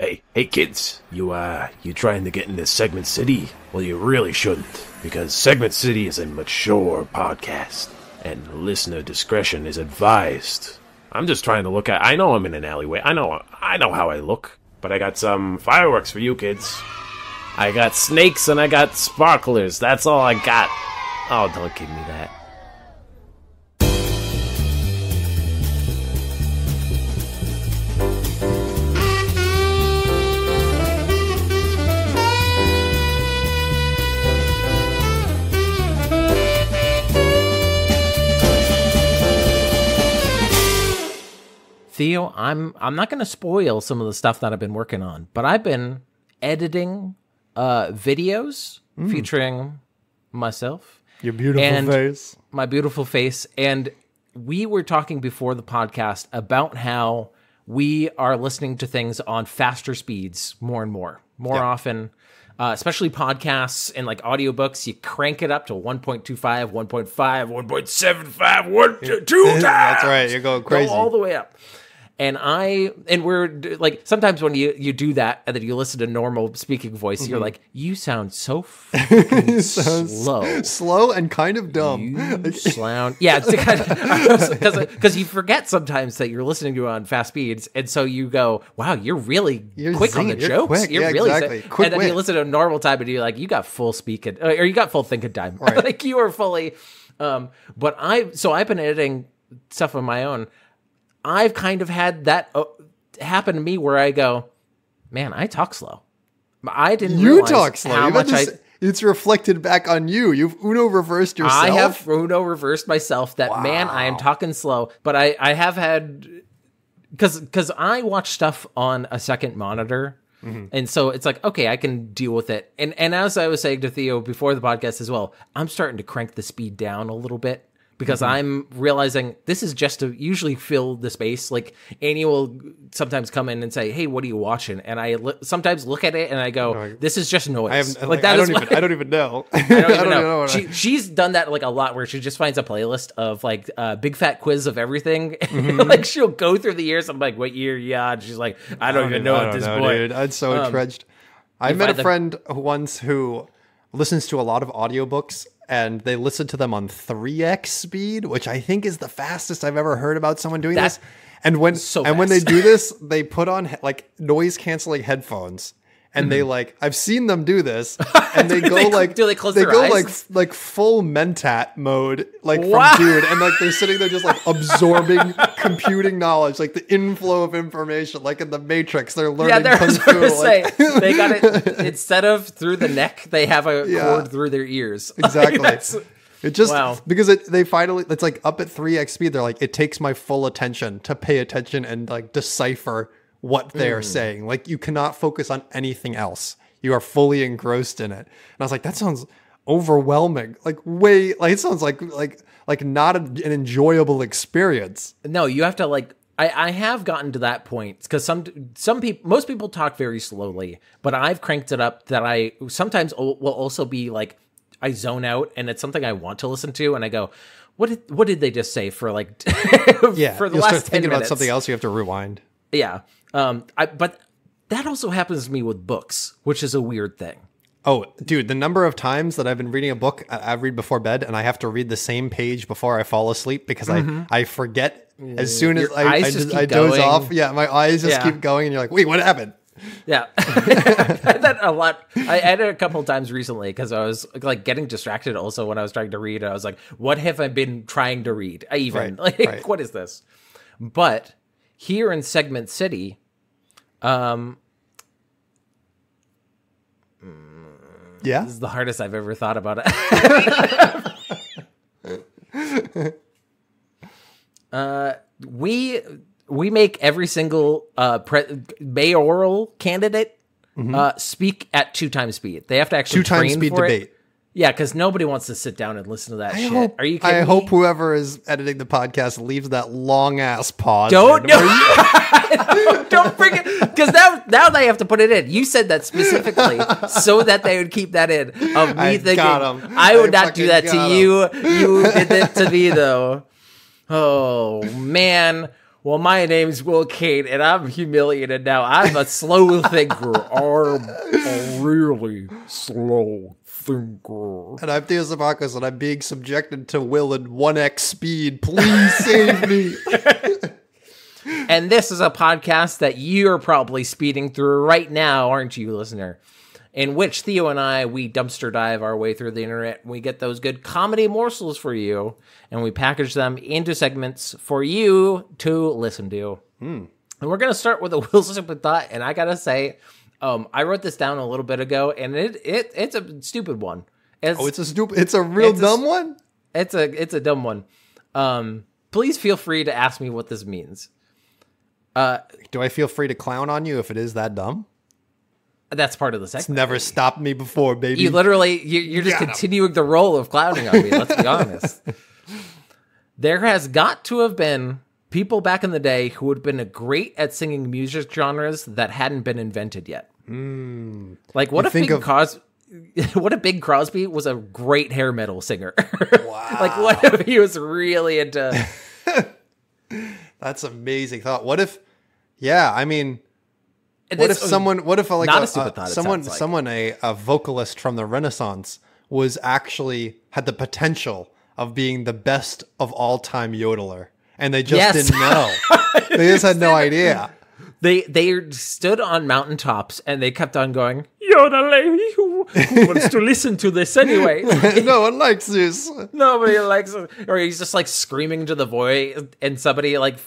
Hey, hey kids, you uh, you trying to get into Segment City? Well, you really shouldn't, because Segment City is a mature podcast, and listener discretion is advised. I'm just trying to look at. I know I'm in an alleyway. I know. I know how I look. But I got some fireworks for you kids. I got snakes and I got sparklers. That's all I got. Oh, don't give me that. Theo, I'm I'm not going to spoil some of the stuff that I've been working on, but I've been editing uh, videos mm. featuring myself, your beautiful face, my beautiful face, and we were talking before the podcast about how we are listening to things on faster speeds more and more, more yeah. often. Uh, especially podcasts and like audiobooks, you crank it up to 1.25, 1.5, 1.75, 1, 2 times. That's right. You're going crazy. Go all the way up and I and we're like sometimes when you you do that and then you listen to normal speaking voice, mm-hmm. you're like, you sound so slow, slow and kind of dumb. You sound yeah, because because you forget sometimes that you're listening to on fast speeds, and so you go, wow, you're really you're quick zing, on the you're jokes. Quick. You're yeah, really exactly. quick. And then you listen to normal time, and you're like, you got full speak and, or you got full think of time, right. like you are fully. Um, but I so I've been editing stuff on my own I've kind of had that uh, happen to me where I go, man, I talk slow. I didn't. You talk slow. How I, it's reflected back on you. You've Uno reversed yourself. I have Uno reversed myself. That wow. man, I am talking slow. But I, I have had because because I watch stuff on a second monitor. Mm-hmm. And so it's like okay, I can deal with it. And and as I was saying to Theo before the podcast as well, I'm starting to crank the speed down a little bit because mm-hmm. I'm realizing this is just to usually fill the space. Like Annie will sometimes come in and say, "Hey, what are you watching?" And I sometimes look at it and I go, "This is just noise." I like, like that I don't, even, I don't even know. I don't even I don't know. know she, she's done that like a lot, where she just finds a playlist of like a uh, big fat quiz of everything. Mm-hmm. like she'll go through the years. I'm like, "What year? Yeah." And she's like, "I don't, I don't even know at this know, point." Dude. I'm so um, entrenched. I met a the... friend once who listens to a lot of audiobooks and they listen to them on 3x speed, which I think is the fastest I've ever heard about someone doing this. And when so and fast. when they do this, they put on like noise canceling headphones and mm-hmm. they hmm. like I've seen them do this, and they go they, like do they close they go eyes? like like full mentat mode like wow. from dude, and like they're sitting there just like absorbing computing knowledge, like the inflow of information, like in the Matrix, they're learning. Yeah, they're kung fu, like, say they got it instead of through the neck, they have a yeah, cord through their ears. Exactly. Like, it just wow. because it, they finally it's like up at three x speed. They're like it takes my full attention to pay attention and like decipher what they are mm. saying. Like you cannot focus on anything else. You are fully engrossed in it. And I was like, that sounds overwhelming. Like way like it sounds like like like not a, an enjoyable experience. No, you have to like I, I have gotten to that point because some some people most people talk very slowly, but I've cranked it up that I sometimes will also be like I zone out and it's something I want to listen to and I go, what did what did they just say for like yeah for the last start thinking 10 minutes. about something else you have to rewind. Yeah. Um, I, but that also happens to me with books, which is a weird thing. Oh, dude, the number of times that I've been reading a book I read before bed and I have to read the same page before I fall asleep because mm-hmm. I, I forget as soon as Your I, I, just, I doze off. Yeah, my eyes just yeah. keep going and you're like, wait, what happened? Yeah, that a lot. I, had it a couple times recently because I was like getting distracted. Also, when I was trying to read, I was like, "What have I been trying to read? I even right, like, right. what is this?" But here in Segment City, um, yeah. This is the hardest I've ever thought about it. uh, we we make every single uh, pre- mayoral candidate mm-hmm. uh, speak at two times speed. They have to actually two times speed debate. It. Yeah, because nobody wants to sit down and listen to that I shit. Hope, Are you? I me? hope whoever is editing the podcast leaves that long ass pause. Don't no, you- don't bring it because now now they have to put it in. You said that specifically so that they would keep that in. Of me I thinking I would I not do that to you. You did it to me though. Oh man. Well, my name's Will Kane, and I'm humiliated now. I'm a slow thinker, I'm a really slow and I'm Theosophakos, and I'm being subjected to Will in 1x speed. Please save me. and this is a podcast that you're probably speeding through right now, aren't you, listener? In which Theo and I, we dumpster dive our way through the internet. We get those good comedy morsels for you, and we package them into segments for you to listen to. Hmm. And we're going to start with a Will Smith thought, and I got to say, um, I wrote this down a little bit ago, and it it it's a stupid one. It's, oh, it's a stupid. It's a real it's dumb a, one. It's a it's a dumb one. Um, please feel free to ask me what this means. Uh, do I feel free to clown on you if it is that dumb? That's part of the It's never stopped me before, baby. You literally you, are just Got continuing the role of clowning on me. Let's be honest. There has got to have been people back in the day who would have been great at singing music genres that hadn't been invented yet. Mm. Like what you if Bing of- What if Bing Crosby was a great hair metal singer? Wow! like what if he was really into? That's amazing thought. What if? Yeah, I mean, what if someone? What if like a, a, a someone, like. someone, a, a vocalist from the Renaissance was actually had the potential of being the best of all time yodeler, and they just yes. didn't know. they just had no idea. They they stood on mountaintops and they kept on going. You're the lady who, who wants to listen to this anyway. no one likes this. Nobody likes it. Or he's just like screaming to the void, and somebody like,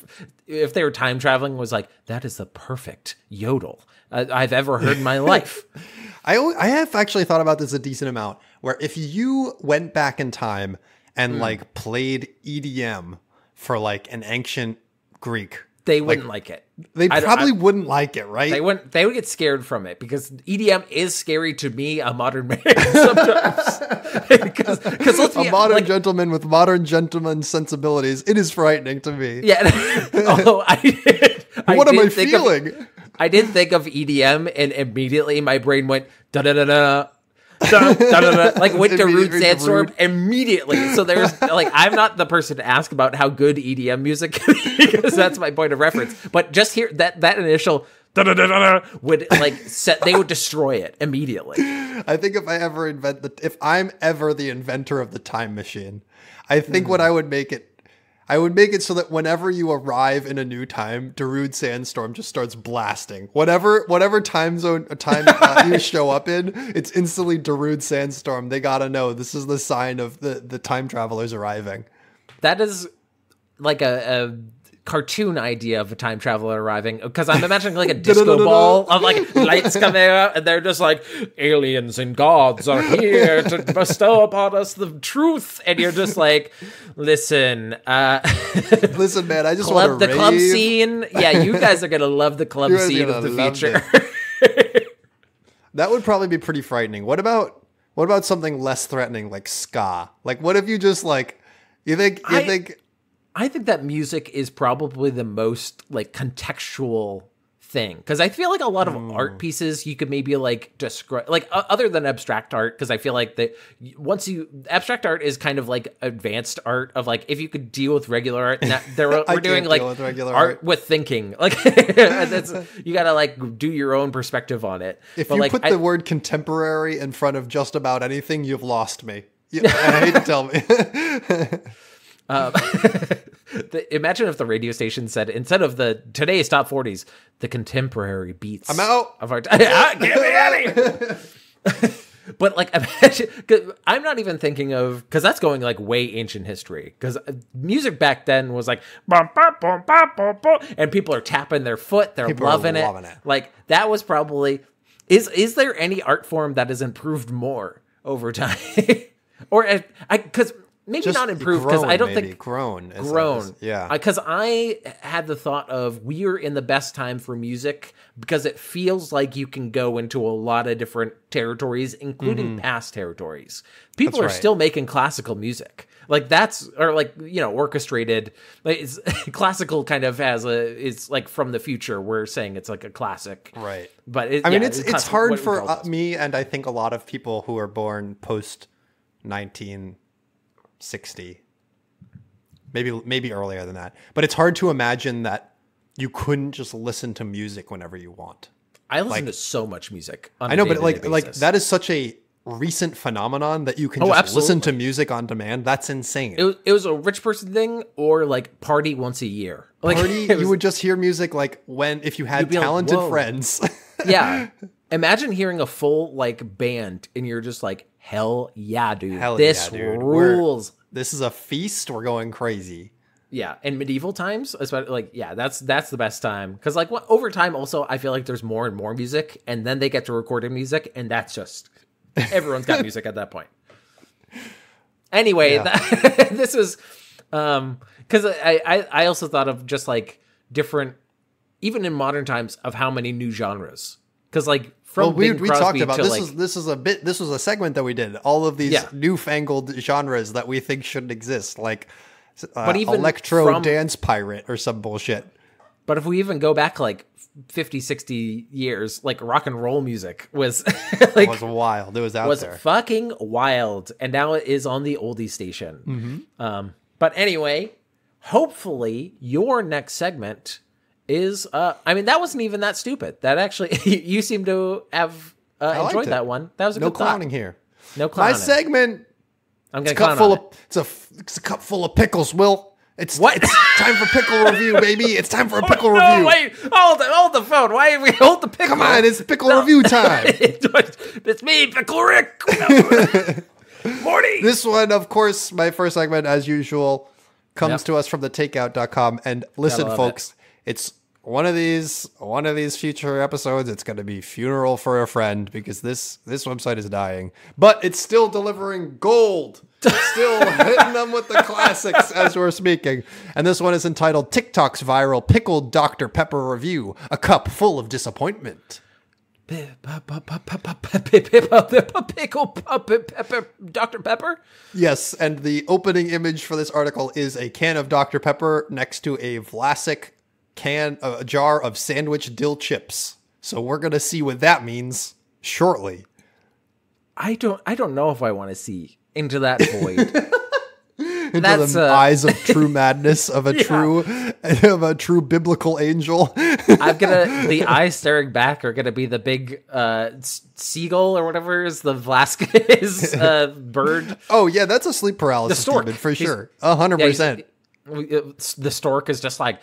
if they were time traveling, was like, "That is the perfect yodel uh, I've ever heard in my life." I I have actually thought about this a decent amount. Where if you went back in time and mm. like played EDM for like an ancient Greek, they wouldn't like, like it. They probably I, wouldn't like it, right? They wouldn't. They would get scared from it because EDM is scary to me, a modern man sometimes. Because let's be, a modern like, gentleman with modern gentleman sensibilities, it is frightening to me. Yeah. Although I I what am I feeling? Of, I did not think of EDM, and immediately my brain went da da da da like went to Root Sandstorm root. immediately. So there's like I'm not the person to ask about how good EDM music because that's my point of reference. But just here that that initial would like set they would destroy it immediately. I think if I ever invent the if I'm ever the inventor of the time machine, I think mm what hmm. I would make it I would make it so that whenever you arrive in a new time, Darude Sandstorm just starts blasting. Whatever whatever time zone time uh, you show up in, it's instantly Darude Sandstorm. They gotta know this is the sign of the the time travelers arriving. That is like a, a cartoon idea of a time traveler arriving because I'm imagining like a disco ball of like lights coming out and they're just like aliens and gods are here to bestow upon us the truth and you're just like listen uh listen man I just want the rave. club scene yeah you guys are gonna love the club scene of the future that would probably be pretty frightening what about what about something less threatening like ska like what if you just like you think you I, think I think that music is probably the most like contextual thing because I feel like a lot of mm. art pieces you could maybe like describe like uh, other than abstract art because I feel like that once you abstract art is kind of like advanced art of like if you could deal with regular art that there we're doing like with art, art, with thinking like that's you gotta like do your own perspective on it. If but, you like, put I, the word contemporary in front of just about anything, you've lost me. I hate to tell me. Um, the, imagine if the radio station said instead of the today's top 40s, the contemporary beats. I'm out of our. time. Ah, get me out of here. but like imagine, i'm not even thinking of because that's going like way ancient history because uh, music back then was like bum, bum, bum, bum, bum, bum, and people are tapping their foot they're loving, it. loving it like that was probably is is there any art form that has improved more over time or eh, i because maybe Just not improved because I don't maybe. think grown grown. yeah, because I had the thought of we are in the best time for music because it feels like you can go into a lot of different territories, including mm-hmm. past territories. People that's are right. still making classical music. Like that's or like you know orchestrated. Like classical kind of has a is like from the future. We're saying it's like a classic, right? But it, I mean, yeah, it's it's, it's hard for uh, me and I think a lot of people who are born post nineteen 60 maybe maybe earlier than that but it's hard to imagine that you couldn't just listen to music whenever you want i listen like, to so much music i know but like basis. like that is such a recent phenomenon that you can oh, just absolutely. listen to music on demand that's insane it was, it was a rich person thing or like party once a year like party was, you would just hear music like when if you had talented like, friends yeah imagine hearing a full like band and you're just like Hell yeah, dude. Hell this yeah, dude. rules. We're, this is a feast. We're going crazy. Yeah, in medieval times, especially like yeah, that's that's the best time because like what, over time also I feel like there's more and more music, and then they get to recording music, and that's just everyone's got music at that point. Anyway, yeah. that, this was um because I, I I also thought of just like different even in modern times of how many new genres because like from well, we, we talked about this like, is this is a bit this was a segment that we did all of these yeah. newfangled genres that we think shouldn't exist like uh, but even electro from, dance pirate or some bullshit but if we even go back like 50 60 years like rock and roll music was like was wild it was out was there. fucking wild and now it is on the oldie station mm-hmm. um, but anyway hopefully your next segment is uh I mean that wasn't even that stupid. That actually you seem to have uh, enjoyed that one. That was a no good clowning thought. here. No clowning. My segment. I'm gonna it's a cup full it. of it's a it's a cup full of pickles. Will it's what? It's time for pickle review, baby. It's time for a oh, pickle oh, no, review. Wait, hold the hold the phone. Why we hold the pickle? Come on, it's pickle no. review time. it's me, pickle Rick. Morning. Morty. This one, of course, my first segment, as usual, comes yep. to us from the takeout.com. And listen, folks. It it's one of these one of these future episodes it's going to be funeral for a friend because this this website is dying but it's still delivering gold still hitting them with the classics as we're speaking and this one is entitled tiktok's viral pickled dr pepper review a cup full of disappointment pickle pepper dr pepper yes and the opening image for this article is a can of dr pepper next to a vlasic can a jar of sandwich dill chips. So we're gonna see what that means shortly. I don't I don't know if I want to see into that void. into That's the a... eyes of true madness of a yeah. true of a true biblical angel. I'm gonna the eyes staring back are gonna be the big uh, seagull or whatever is the Velasquez uh, bird. Oh yeah, that's a sleep paralysis demon for sure, hundred yeah, percent. Uh, the stork is just like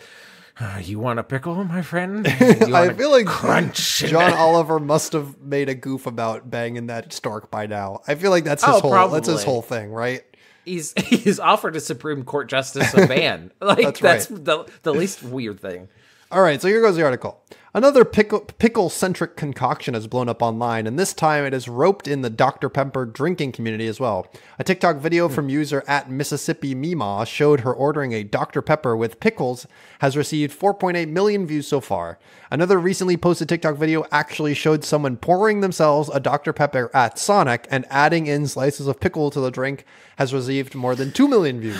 uh, you want a pickle, my friend? I feel like crunch. John Oliver must have made a goof about banging that stork by now. I feel like that's his oh, whole probably. that's his whole thing, right? He's he's offered a Supreme Court justice a ban. like that's, that's the the least weird thing. All right, so here goes the article. Another pickle centric concoction has blown up online, and this time it has roped in the Dr. Pepper drinking community as well. A TikTok video from user at Mississippi Mima showed her ordering a Dr. Pepper with pickles has received 4.8 million views so far. Another recently posted TikTok video actually showed someone pouring themselves a Dr. Pepper at Sonic and adding in slices of pickle to the drink has received more than 2 million views.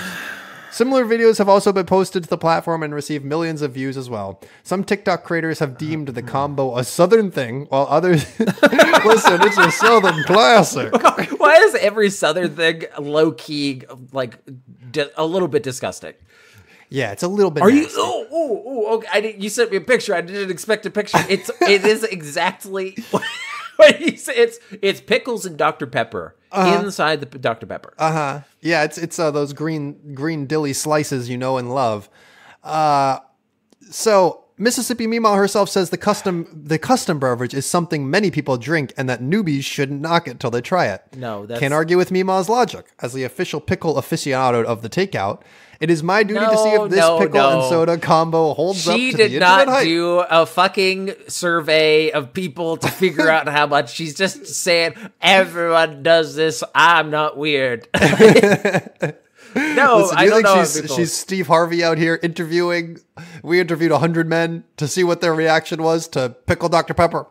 Similar videos have also been posted to the platform and received millions of views as well. Some TikTok creators have deemed the combo a southern thing, while others listen, it's a southern classic. Why is every southern thing low key, like a little bit disgusting? Yeah, it's a little bit. Are nasty. you? Oh, oh, oh! Okay, I didn't. You sent me a picture. I didn't expect a picture. It's it is exactly. but he's, it's it's pickles and Dr Pepper uh-huh. inside the Dr Pepper. Uh huh. Yeah, it's it's uh, those green green dilly slices you know and love. Uh, so Mississippi Meemaw herself says the custom the custom beverage is something many people drink and that newbies shouldn't knock it till they try it. No, that's... can't argue with Meemaw's logic as the official pickle aficionado of the takeout. It is my duty no, to see if this no, pickle no. and soda combo holds she up. She did not hype. do a fucking survey of people to figure out how much. She's just saying everyone does this. I'm not weird. no, Listen, I don't know. She's, she's Steve Harvey out here interviewing. We interviewed hundred men to see what their reaction was to pickle Dr Pepper.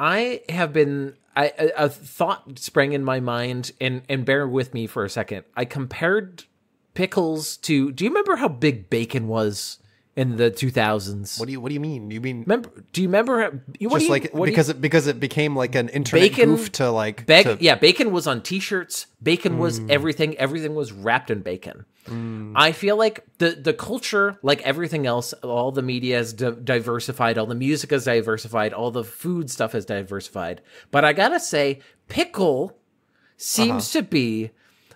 I have been I a, a, thought sprang in my mind and and bear with me for a second. I compared pickles to. Do you remember how big bacon was? in the 2000s. What do you What do you mean? You mean remember? Do you remember? You, just you, like because you, it because it became like an internet bacon, goof to like beg, to, yeah. Bacon was on T-shirts. Bacon mm. was hmm. everything. Everything was wrapped in bacon. Mm. I feel like the the culture, like everything else, all the media has di diversified. All the music has diversified. All the food stuff has diversified. But I gotta say, pickle seems uh -huh. to be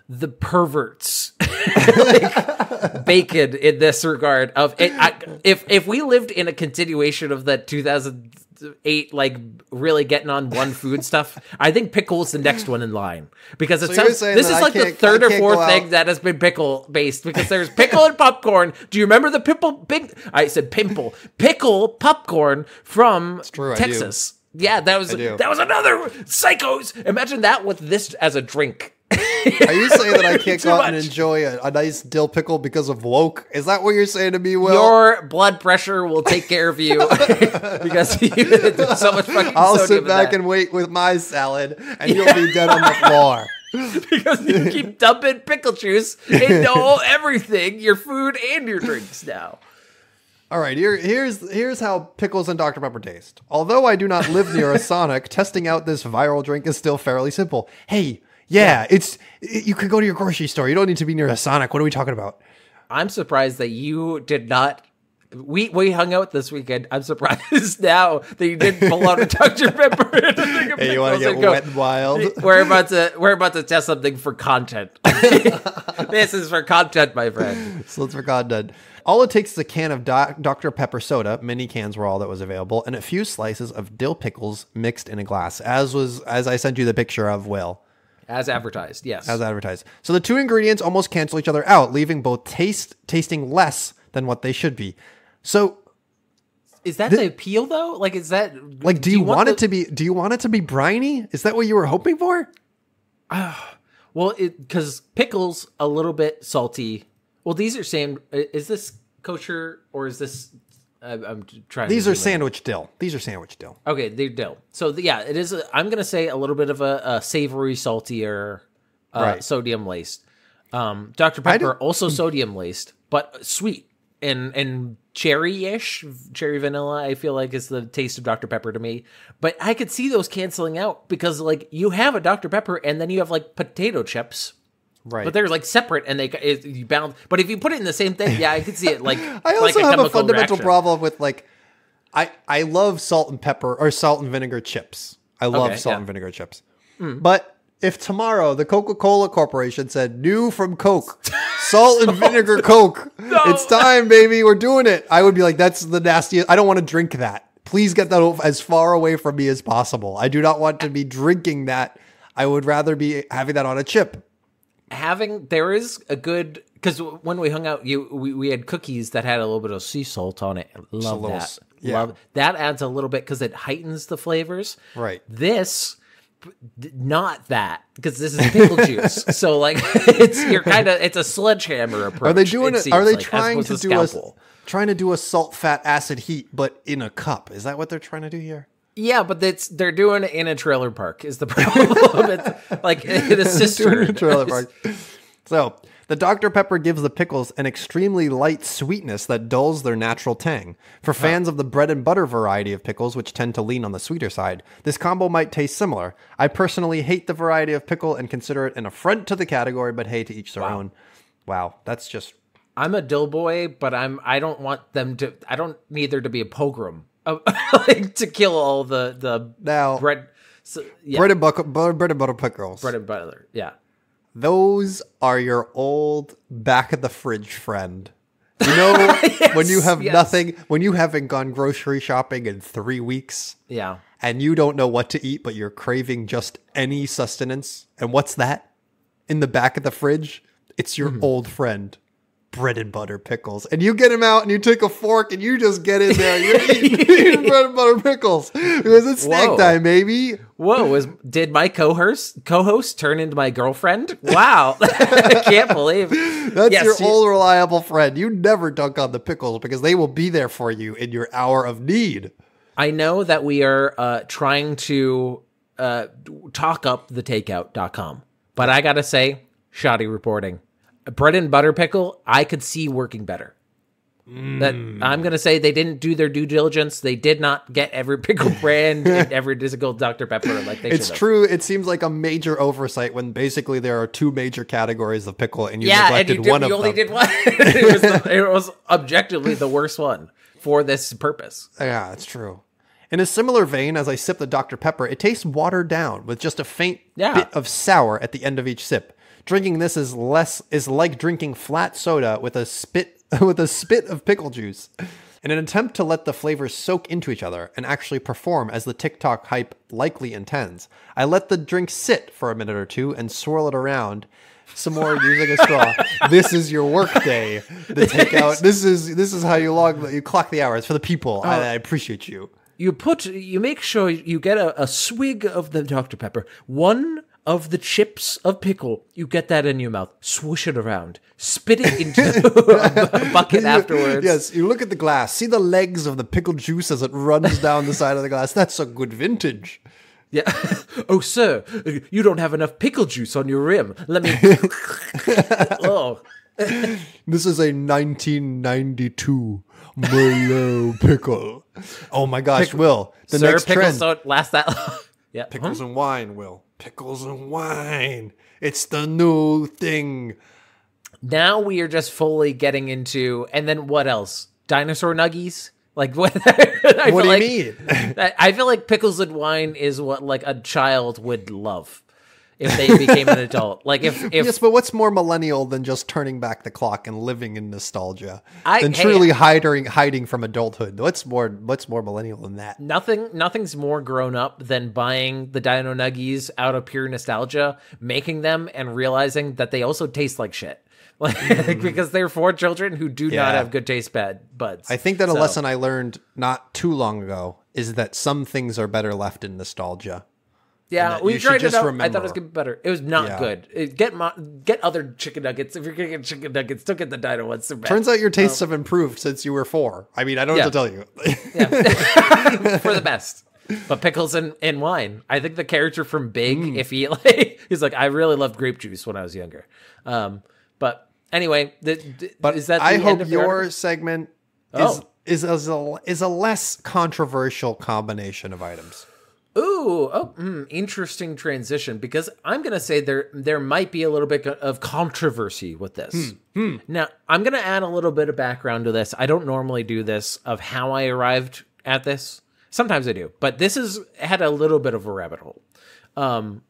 the perverts like, bacon in this regard of it, I, if if we lived in a continuation of that 2008 like really getting on one food stuff i think pickle's the next one in line because it so sounds, this is I like the third or fourth thing that has been pickle based because there's pickle and popcorn do you remember the pimple big i said pimple pickle popcorn from true, texas yeah that was that was another psychos imagine that with this as a drink are you saying that I can't go out much. and enjoy a, a, nice dill pickle because of woke? Is that what you're saying to me, Will? Your blood pressure will take care of you because you did so much fucking I'll sit back and wait with my salad, and yeah. you'll be dead on the floor. because you keep dumping pickle juice into all everything, your food and your drinks now. All right, here, here's here's how pickles and Dr Pepper taste. Although I do not live near a Sonic, testing out this viral drink is still fairly simple. Hey, yeah, yeah. it's it, you could go to your grocery store. You don't need to be near a Sonic. What are we talking about? I'm surprised that you did not. We we hung out this weekend. I'm surprised now that you didn't pull out a Dr Pepper. And hey, you want to get go, wet and wild? We're about to we're about to test something for content. this is for content, my friend. So it's for content. All it takes is a can of doc, Dr Pepper soda. Mini cans were all that was available, and a few slices of dill pickles mixed in a glass, as was as I sent you the picture of Will. As advertised, yes. As advertised. So the two ingredients almost cancel each other out, leaving both taste tasting less than what they should be. So is that the appeal though? Like is that Like do, you, do you want, want the- it to be do you want it to be briny? Is that what you were hoping for? Uh, well, it cuz pickles a little bit salty. Well, these are same is this kosher or is this I'm trying. These are sandwich dill. These are sandwich dill. Okay, they're dill. So yeah, it is. i am gonna say a little bit of a, a savory, saltier, uh, right. sodium laced. Um, Dr Pepper also sodium laced, but sweet and and cherry ish, cherry vanilla. I feel like is the taste of Dr Pepper to me. But I could see those canceling out because like you have a Dr Pepper and then you have like potato chips Right. But they're like separate and they it, you bound. But if you put it in the same thing, yeah, I could see it. Like I also like a have a fundamental reaction. problem with like I I love salt and pepper or salt and vinegar chips. I love okay, salt yeah. and vinegar chips. Mm. But if tomorrow the Coca-Cola Corporation said new from Coke, salt and vinegar Coke, no. it's time, baby, we're doing it. I would be like, that's the nastiest. I don't want to drink that. Please get that as far away from me as possible. I do not want to be drinking that. I would rather be having that on a chip having there is a good because when we hung out, you we, we had cookies that had a little bit of sea salt on it. Love little, that. Yeah. Love that adds a little bit because it heightens the flavors. Right. This not that because this is pickle juice. So like it's you're kind of it's a sledgehammer approach. Are they doing it? it are they like, trying to do a trying to do a salt, fat, acid, heat, but in a cup? Is that what they're trying to do here? Yeah, but it's they're doing it in a trailer park is the problem. it's like it is sister in a trailer park. So the Dr. Pepper gives the pickles an extremely light sweetness that dulls their natural tang. For fans of the bread and butter variety of pickles, which tend to lean on the sweeter side, this combo might taste similar. I personally hate the variety of pickle and consider it an affront to the category, but hey, to each their wow. own. Wow, that's just I'm a dill boy, but I'm I don't want them to I don't need there to be a pogrom uh, like to kill all the the now bread so, yeah. bread and butter bread and butter pickles bread and butter yeah those are your old back of the fridge friend you know yes, when you have yes. nothing when you haven't gone grocery shopping in three weeks yeah and you don't know what to eat but you're craving just any sustenance and what's that in the back of the fridge it's your mm. old friend bread and butter pickles. And you get them out and you take a fork and you just get in there. You're eating, bread and butter pickles because it's snack Whoa. time, baby. Whoa! Was did my co-host co-host turn into my girlfriend? Wow! I can't believe that's yes, your she, old reliable friend. You never dunk on the pickles because they will be there for you in your hour of need. I know that we are uh, trying to uh, talk up the takeout.com, but I gotta say, shoddy reporting bread and butter pickle, I could see working better. Mm. That I'm gonna say they didn't do their due diligence. They did not get every pickle brand and every single Dr Pepper like they. It's true. It seems like a major oversight when basically there are two major categories of pickle and you yeah, neglected and you did, one you of only them. did one. it, was the, it was objectively the worst one for this purpose. Yeah, it's true. In a similar vein, as I sip the Dr Pepper, it tastes watered down with just a faint yeah. bit of sour at the end of each sip drinking this is less is like drinking flat soda with a spit with a spit of pickle juice. In an attempt to let the flavors soak into each other and actually perform as the TikTok hype likely intends, I let the drink sit for a minute or two and swirl it around some more using a straw. this is your workday. The takeout. This is this is how you log you clock the hours for the people. I, oh. I appreciate you you put you make sure you get a, a, swig of the Dr. Pepper, one of the chips of pickle, you get that in your mouth, swoosh it around, spit it into a bucket afterwards. Yes, you look at the glass, see the legs of the pickle juice as it runs down the side of the glass. That's a good vintage. Yeah. oh, sir, you don't have enough pickle juice on your rim. Let me. oh. this is a 1992 Merlot pickle. Oh my gosh, Will. The sir, next pickles trend. don't last that long. yeah. Pickles huh? and wine, Will pickles and wine. It's the new thing. Now we are just fully getting into, and then what else? Dinosaur nuggies? Like what? what do you like, mean? I feel like pickles and wine is what like a child would love if they became an adult. Like if, if yes, but what's more millennial than just turning back the clock and living in nostalgia I, than hey, truly hiding hiding from adulthood? What's more what's more millennial than that? Nothing nothing's more grown up than buying the Dino Nuggies out of pure nostalgia, making them and realizing that they also taste like shit. Like mm-hmm. because they're for children who do yeah. not have good taste bad buds. I think that a so. lesson I learned not too long ago is that some things are better left in nostalgia yeah, we tried it out. Remember. I thought it was gonna be better. It was not yeah. good. It, uh, get mo- get other chicken nuggets. If you're gonna get chicken nuggets, don't get the dino ones. Turns out your tastes um, have improved since you were four. I mean, I don't yeah. have to tell you. for the best. But pickles and, and wine. I think the character from Big, mm. if he like, he's like, I really loved grape juice when I was younger. Um, but anyway, the, the, but is that I hope your segment oh. is is a, is a less controversial combination of items. Ooh, oh, mm, interesting transition because I'm going to say there there might be a little bit of controversy with this. Hmm, hmm. Now, I'm going to add a little bit of background to this. I don't normally do this of how I arrived at this. Sometimes I do, but this is had a little bit of a rabbit hole. Um,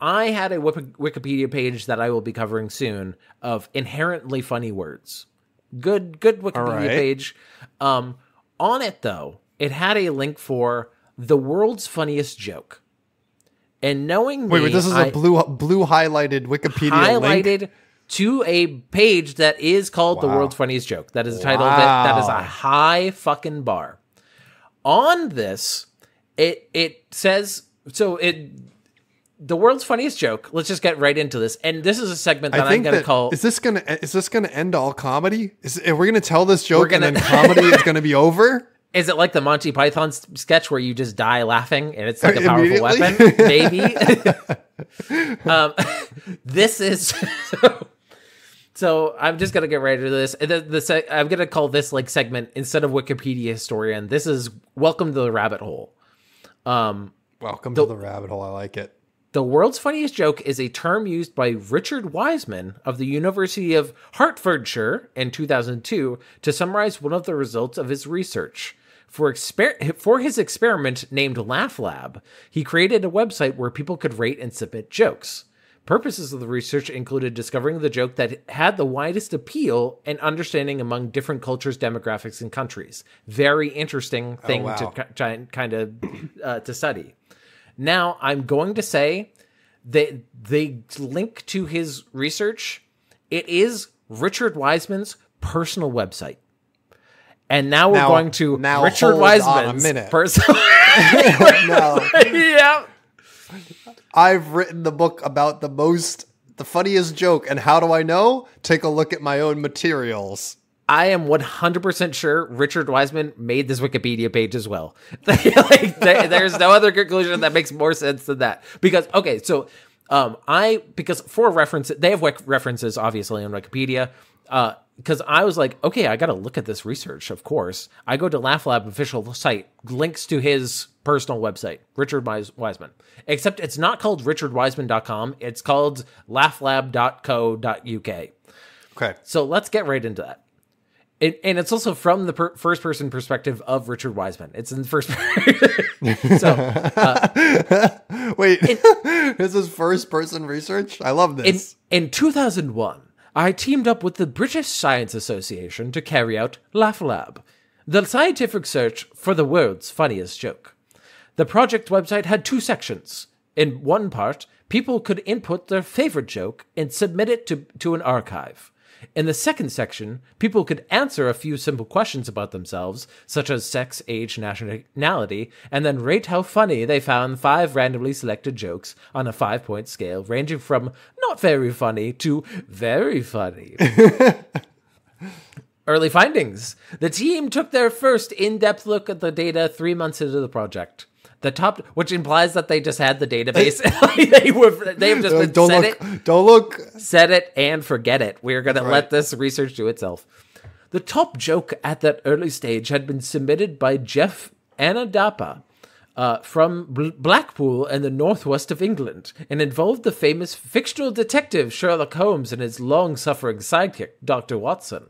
I had a Wikipedia page that I will be covering soon of inherently funny words. Good, good Wikipedia right. page. Um, on it though, it had a link for the world's funniest joke. And knowing wait, me, wait this is I, a blue blue highlighted Wikipedia highlighted link? to a page that is called wow. the world's funniest joke. That is a title wow. that that is a high fucking bar. On this, it it says so it the world's funniest joke. Let's just get right into this. And this is a segment that I am going to call. Is this going to is this going to end all comedy? Is we're going to tell this joke gonna, and then comedy is going to be over? Is it like the Monty Python sketch where you just die laughing and it's like a powerful weapon? Maybe. um, this is so, so, I'm just gonna get right into this. The, the se- I'm gonna call this like segment instead of Wikipedia historian. This is welcome to the rabbit hole. Um, welcome the, to the rabbit hole. I like it. The world's funniest joke is a term used by Richard Wiseman of the University of Hertfordshire in 2002 to summarize one of the results of his research. For, exper- for his experiment named Laugh Lab, he created a website where people could rate and submit jokes. Purposes of the research included discovering the joke that had the widest appeal and understanding among different cultures, demographics, and countries. Very interesting oh, thing oh, wow. to kind of uh, to study. Now, I'm going to say that the link to his research it is Richard Wiseman's personal website. And now we're now, going to now Richard Wiseman's personal. no. yeah. I've written the book about the most, the funniest joke. And how do I know? Take a look at my own materials. I am 100% sure Richard Wiseman made this Wikipedia page as well. like, there's no other conclusion that makes more sense than that. Because, okay, so um, I, because for reference, they have references obviously on Wikipedia because uh, I was like, okay, I got to look at this research. Of course, I go to Laugh Lab official site, links to his personal website, Richard Wiseman. Except it's not called richardwiseman.com. It's called laughlab.co.uk. Okay. So let's get right into that. It, and it's also from the per- first person perspective of Richard Wiseman. It's in the first. so, uh, wait, in, this is first person research. I love this. In, in 2001, I teamed up with the British Science Association to carry out Laugh Lab, the scientific search for the world's funniest joke. The project website had two sections. In one part, people could input their favorite joke and submit it to, to an archive. In the second section, people could answer a few simple questions about themselves, such as sex, age, nationality, and then rate how funny they found five randomly selected jokes on a five point scale, ranging from not very funny to very funny. Early findings. The team took their first in depth look at the data three months into the project the top, which implies that they just had the database. they were they have just been don't set look, it, don't look, set it and forget it. We're gonna let this research do itself. The top joke at that early stage had been submitted by Jeff Anadapa. Uh, from Blackpool in the northwest of England, and involved the famous fictional detective Sherlock Holmes and his long-suffering sidekick Dr. Watson.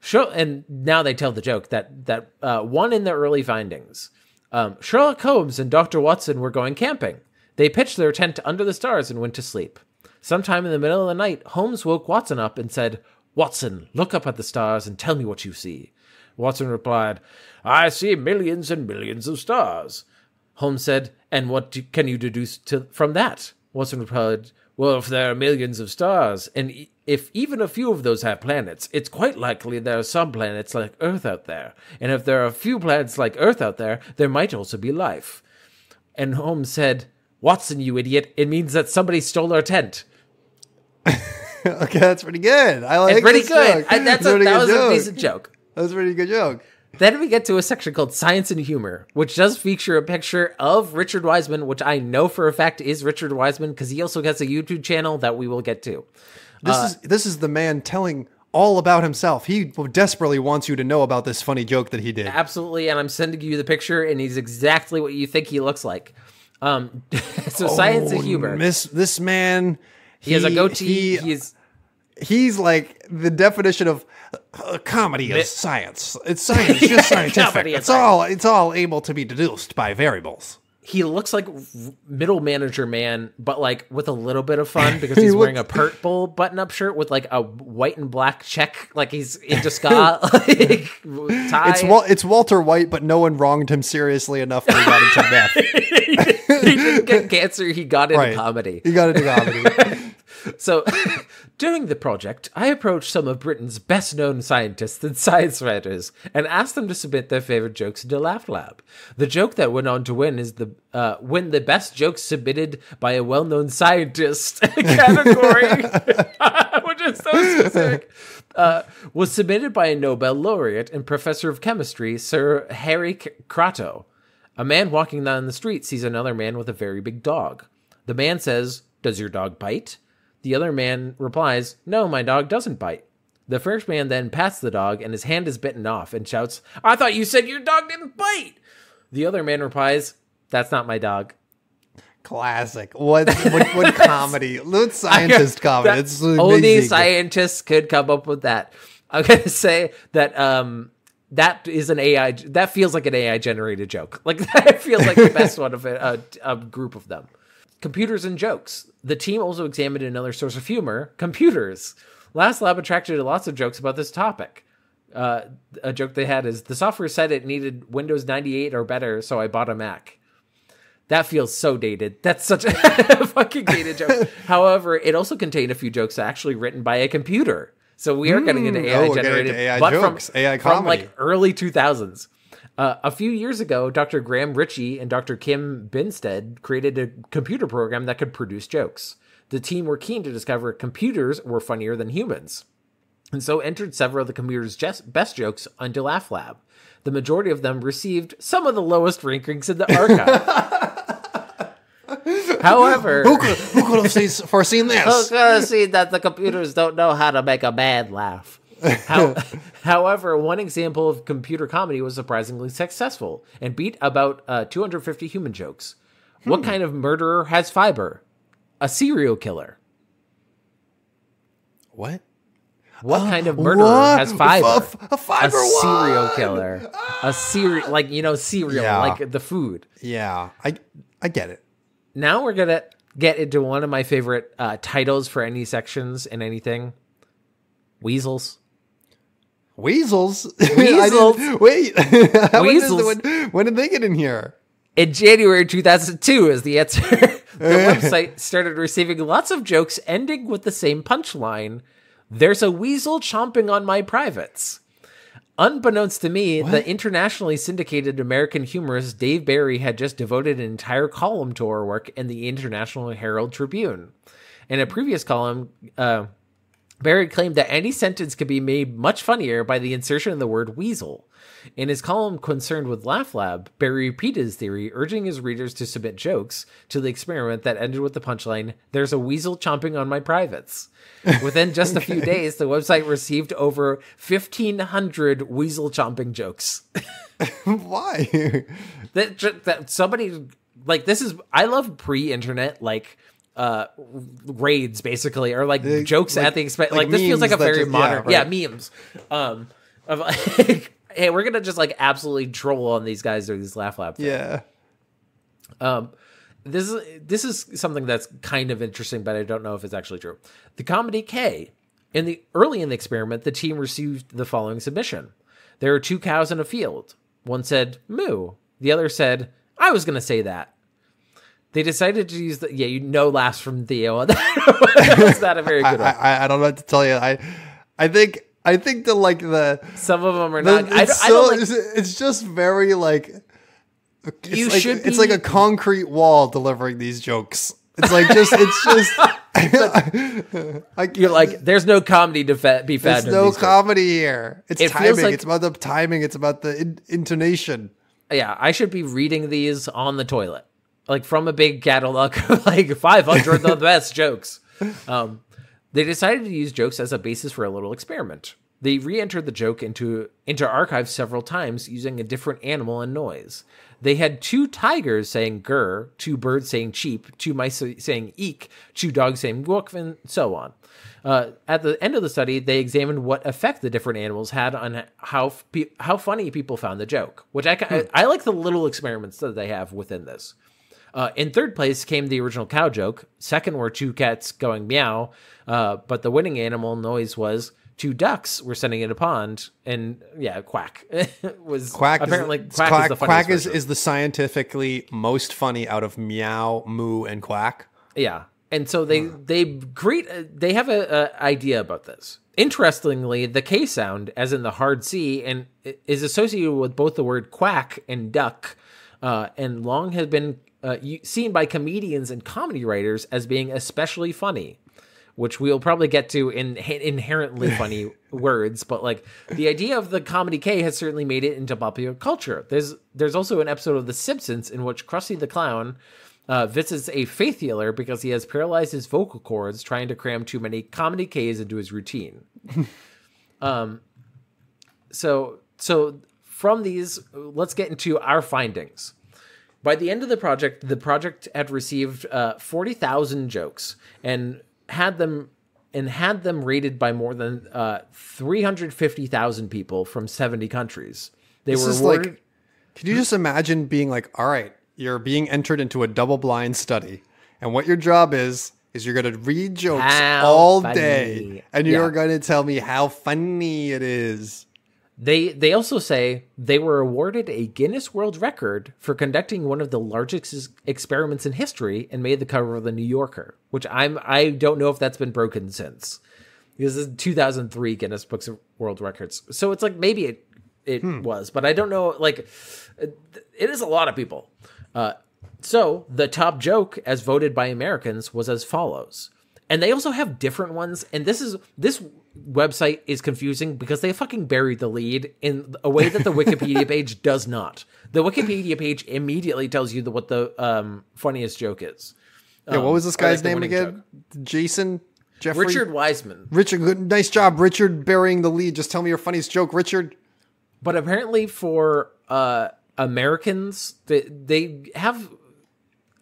Sure, and now they tell the joke that that uh, one in the early findings um, Sherlock Holmes and Dr. Watson were going camping. They pitched their tent under the stars and went to sleep. Sometime in the middle of the night, Holmes woke Watson up and said, Watson, look up at the stars and tell me what you see. Watson replied, I see millions and millions of stars. Holmes said, And what do, can you deduce to, from that? Watson replied, Well, if there are millions of stars, and e if even a few of those have planets, it's quite likely there are some planets like Earth out there. And if there are a few planets like Earth out there, there might also be life. And Holmes said, Watson, you idiot, it means that somebody stole our tent. okay, that's pretty good. I like it's pretty good. I, that's, that's a, pretty that good was joke. a decent joke. That was a pretty good joke. Then we get to a section called Science and Humor, which does feature a picture of Richard Wiseman, which I know for a fact is Richard Wiseman because he also has a YouTube channel that we will get to. This uh, is this is the man telling all about himself. He desperately wants you to know about this funny joke that he did. Absolutely, and I'm sending you the picture, and he's exactly what you think he looks like. Um, so oh, science and oh, humor. This this man, he, he has a goatee. He, he's he's like the definition of uh, comedy is science. It's science, just scientific. it's all it's all able to be deduced by variables he looks like middle manager man, but like with a little bit of fun because he's he wearing looks... a purple button-up shirt with like a white and black check, like he's into ska like, tie. It's Wal- it's Walter White, but no one wronged him seriously enough to got into meth. he didn't get cancer; he got into right. comedy. He got into comedy. So, during the project, I approached some of Britain's best known scientists and science writers and asked them to submit their favorite jokes into Laugh Lab. The joke that went on to win is the uh, win the best joke submitted by a well known scientist category, which is so specific. Uh, was submitted by a Nobel laureate and professor of chemistry, Sir Harry Crato. A man walking down the street sees another man with a very big dog. The man says, Does your dog bite? The other man replies, No, my dog doesn't bite. The first man then pats the dog and his hand is bitten off and shouts, I thought you said your dog didn't bite. The other man replies, That's not my dog. Classic. What what, what comedy? What scientist comedy? It's only scientists could come up with that. I'm gonna say that um that is an AI that feels like an AI generated joke. Like that feels like the best one of a, a, uh, a group of them. Computers and jokes. The team also examined another source of humor computers. Last Lab attracted lots of jokes about this topic. Uh, a joke they had is the software said it needed Windows 98 or better, so I bought a Mac. That feels so dated. That's such a fucking dated joke. However, it also contained a few jokes actually written by a computer. So we are mm, getting into hmm. AI oh, generated, AI but jokes, from, AI comedy. from like early 2000s. Uh, a few years ago, Dr. Graham Ritchie and Dr. Kim Binstead created a computer program that could produce jokes. The team were keen to discover computers were funnier than humans, and so entered several of the computer's best jokes into Laugh Lab. The majority of them received some of the lowest rankings in the archive. However, who could, who could have foreseen this? Who could have seen that the computers don't know how to make a man laugh? How, however, one example of computer comedy was surprisingly successful and beat about uh, 250 human jokes. Hmm. What kind of murderer has fiber? A serial killer. What? What uh, kind of uh, murderer what? has fiber? A, fiber? A serial one. killer. Ah. A serial, like you know, cereal, yeah. like the food. Yeah, I I get it. Now we're gonna get into one of my favorite uh, titles for any sections and anything. Weasels. Weasels. Weasels. wait. Weasels. When, when, when did they get in here? In January 2002 is the answer. the website started receiving lots of jokes ending with the same punchline. There's a weasel chomping on my privates. Unbeknownst to me, what? the internationally syndicated American humorist Dave Barry had just devoted an entire column to our work in the International Herald Tribune. In a previous column, uh, Barrett claimed that any sentence could be made much funnier by the insertion of the word weasel. In his column concerned with Laugh Lab, Barry repeated his theory, urging his readers to submit jokes to the experiment that ended with the punchline, There's a weasel chomping on my privates. Within just okay. a few days, the website received over 1,500 weasel chomping jokes. Why? that, that somebody, like, this is, I love pre internet, like, uh, raids basically or like the, jokes like, at the expense like, like this feels like a very just, modern yeah, right. yeah, memes um of like, hey we're gonna just like absolutely troll on these guys during these laugh lab yeah um this is this is something that's kind of interesting but i don't know if it's actually true the comedy k in the early in the experiment the team received the following submission there are two cows in a field one said moo the other said i was gonna say that they decided to use the yeah, you know, laughs from Theo. That's not a very good one. I, I, I, don't know what to tell you. I, I think, I think the like the some of them are the, not. It's, I, so, like, it's, just very like. It's you like, should. Be, it's like a concrete wall delivering these jokes. It's like just. It's just. like, you're like, there's no comedy to fa- be found. There's no comedy days. here. It's it timing. Like, it's about the timing. It's about the in- intonation. Yeah, I should be reading these on the toilet like from a big catalog of like 500 the best jokes. Um, they decided to use jokes as a basis for a little experiment. They re-entered the joke into into archives several times using a different animal and noise. They had two tigers saying "gur," two birds saying "cheep," two mice saying "eek," two dogs saying "guk," and so on. Uh, at the end of the study, they examined what effect the different animals had on how how funny people found the joke. Which I, hmm. I, I like the little experiments that they have within this. Uh, in third place came the original cow joke. Second were two cats going meow, uh, but the winning animal noise was two ducks were sitting in a pond, and yeah, quack was quack apparently is, quack, quack, is the quack is, is the scientifically most funny out of meow, moo, and quack. Yeah, and so they mm. they greet they have a, a, idea about this interestingly the k sound as in the hard c and is associated with both the word quack and duck uh, and long has been uh, seen by comedians and comedy writers as being especially funny, which we'll probably get to in inherently funny words. But like the idea of the comedy K has certainly made it into popular culture. There's there's also an episode of The Simpsons in which Krusty the Clown. Uh, visits a faith healer because he has paralyzed his vocal cords trying to cram too many comedy K's into his routine. um, so so from these, let's get into our findings. By the end of the project, the project had received uh, 40,000 jokes and had them and had them rated by more than uh, 350,000 people from 70 countries. They this were awarded- like Can you just imagine being like, "All right, you're being entered into a double-blind study, and what your job is is you're going to read jokes how all funny. day and you're yeah. going to tell me how funny it is." They they also say they were awarded a Guinness World Record for conducting one of the largest experiments in history and made the cover of the New Yorker, which I'm I don't know if that's been broken since. This is 2003 Guinness Books of World Records. So it's like maybe it it hmm. was, but I don't know like it is a lot of people. Uh, so the top joke as voted by Americans was as follows. And they also have different ones and this is this website is confusing because they fucking buried the lead in a way that the Wikipedia page does not. The Wikipedia page immediately tells you the, what the um, funniest joke is. Um, yeah, what was this um, guy's name again? Joke. Jason Jeffrey Richard Wiseman. Richard, good, nice job, Richard, burying the lead. Just tell me your funniest joke, Richard. But apparently, for uh, Americans, they, they have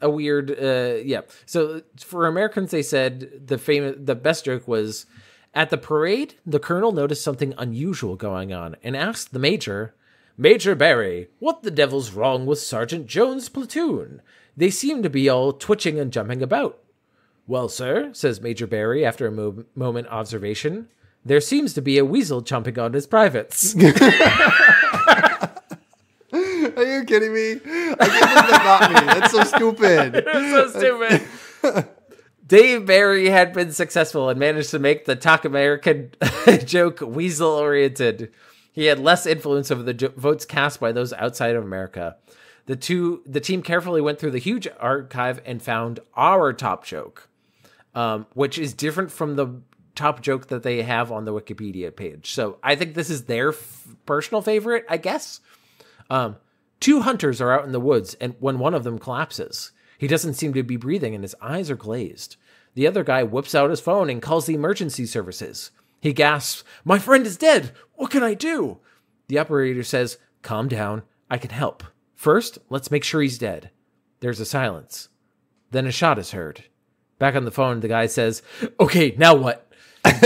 a weird uh yeah so for americans they said the famous the best joke was at the parade, the colonel noticed something unusual going on and asked the major, Major Barry, what the devil's wrong with Sergeant Jones' platoon? They seem to be all twitching and jumping about. Well, sir, says Major Barry after a mo- moment observation, there seems to be a weasel jumping on his privates. Are you kidding me? I can't believe that got me. That's so stupid. That's so stupid. Dave Barry had been successful and managed to make the talk American joke weasel oriented. He had less influence over the jo- votes cast by those outside of America. The two the team carefully went through the huge archive and found our top joke, um, which is different from the top joke that they have on the Wikipedia page. So I think this is their f- personal favorite, I guess. Um, two hunters are out in the woods, and when one of them collapses, he doesn't seem to be breathing and his eyes are glazed. The other guy whips out his phone and calls the emergency services. He gasps, My friend is dead! What can I do? The operator says, Calm down, I can help. First, let's make sure he's dead. There's a silence. Then a shot is heard. Back on the phone, the guy says, Okay, now what?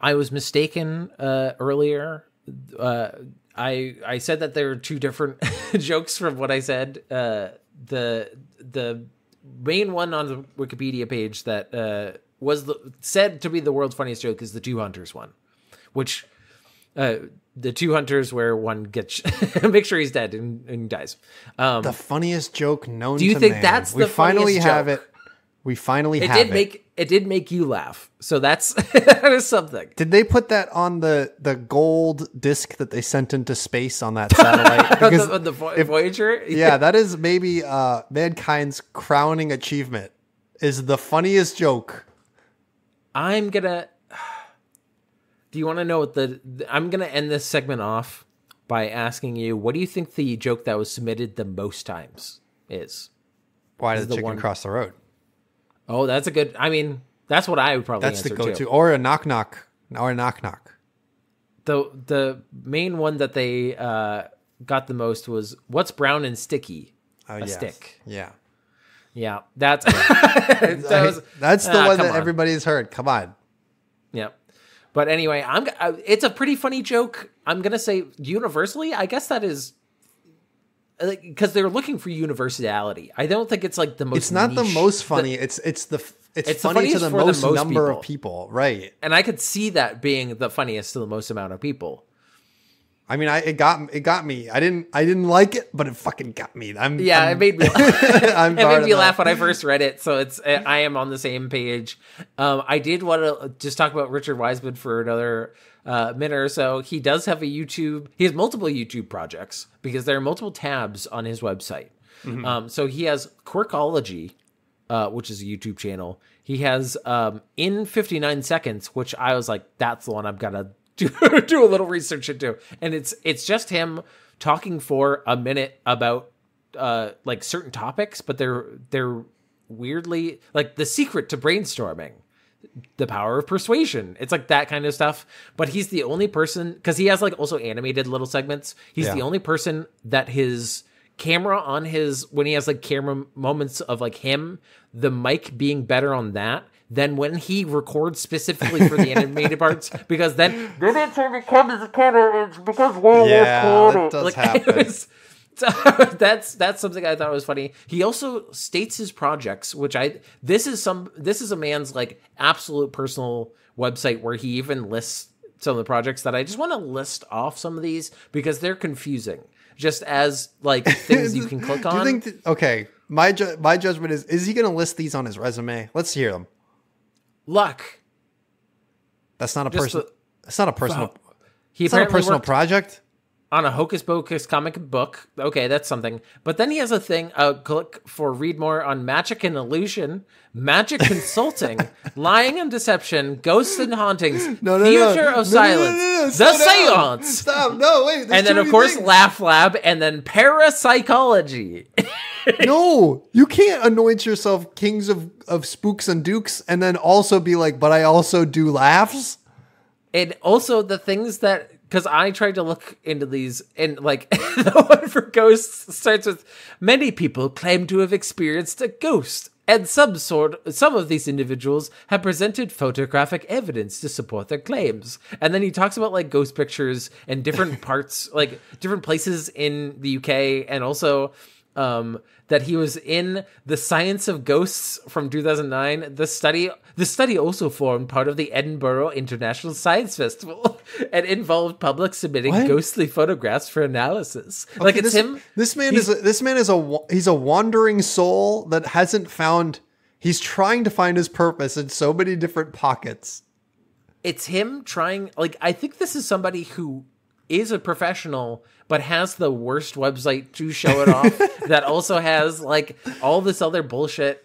I was mistaken uh, earlier. Uh, I I said that there are two different jokes from what I said. Uh, the the main one on the Wikipedia page that uh, was the, said to be the world's funniest joke is the two hunters one, which uh, the two hunters where one gets make sure he's dead and, and dies. Um, the funniest joke known. Do you think man. that's we the finally joke? have it? We finally it did it. make it did make you laugh. So that's that is something. Did they put that on the the gold disc that they sent into space on that satellite? Because the, the if, Voyager. Yeah, that is maybe uh, mankind's crowning achievement. Is the funniest joke. I'm gonna. Do you want to know what the? I'm gonna end this segment off by asking you, what do you think the joke that was submitted the most times is? Why did the, the chicken one... cross the road? Oh, that's a good. I mean, that's what I would probably. That's the go-to, too. or a knock knock, or a knock knock. The the main one that they uh, got the most was what's brown and sticky. Oh, a yes. stick. Yeah. Yeah, that's that was, that's the ah, one that on. everybody's heard. Come on. Yeah. But anyway, I'm. Uh, it's a pretty funny joke. I'm gonna say universally. I guess that is like because they're looking for universality. I don't think it's like the most. It's not niche, the most funny. The, it's it's the it's, it's funny the to the most, the most, number people. of people, right? And I could see that being the funniest to the most amount of people. I mean, I it got it got me. I didn't I didn't like it, but it fucking got me. I'm yeah, I'm, it made me. it made me laugh when I first read it. So it's I am on the same page. Um, I did want to just talk about Richard Wiseman for another uh, minute or so. He does have a YouTube. He has multiple YouTube projects because there are multiple tabs on his website. Mm-hmm. Um, so he has Quirkology, uh, which is a YouTube channel. He has um, in 59 seconds, which I was like, that's the one I've got to do, do a little research into. And it's it's just him talking for a minute about uh, like certain topics, but they're they're weirdly like the secret to brainstorming the power of persuasion. It's like that kind of stuff. But he's the only person because he has like also animated little segments. He's yeah. the only person that his camera on his when he has like camera moments of like him, the mic being better on that than when he records specifically for the animated parts because then they didn't say the camera it's because we're yeah, that does like, happen. So that's that's something I thought was funny. He also states his projects, which I this is some this is a man's like absolute personal website where he even lists some of the projects that I just want to list off some of these because they're confusing. Just as like things you can click on. Do you think th- okay, my ju- my judgment is is he going to list these on his resume? Let's hear them. Luck. That's not a personal. person. that's not a personal. He it's not a personal worked, project on a Hocus Pocus comic book. Okay, that's something. But then he has a thing. Uh, click for read more on magic and illusion, magic consulting, lying and deception, ghosts and hauntings, no, no, theater no. of silence, the seance. Stop! No, wait. And then of course things. Laugh Lab, and then parapsychology. no, you can't anoint yourself kings of of spooks and dukes, and then also be like, but I also do laughs. And also the things that because I tried to look into these, and like the one for ghosts starts with many people claim to have experienced a ghost, and some sort, some of these individuals have presented photographic evidence to support their claims. And then he talks about like ghost pictures and different parts, like different places in the UK, and also um, that he was in the Science of Ghosts from 2009. The study the study also formed part of the Edinburgh International Science Festival and involved public submitting what? ghostly photographs for analysis. Okay, like it's this, him. This man is a, this man is a he's a wandering soul that hasn't found. He's trying to find his purpose in so many different pockets. It's him trying. Like I think this is somebody who is a professional but has the worst website to show it off that also has like all this other bullshit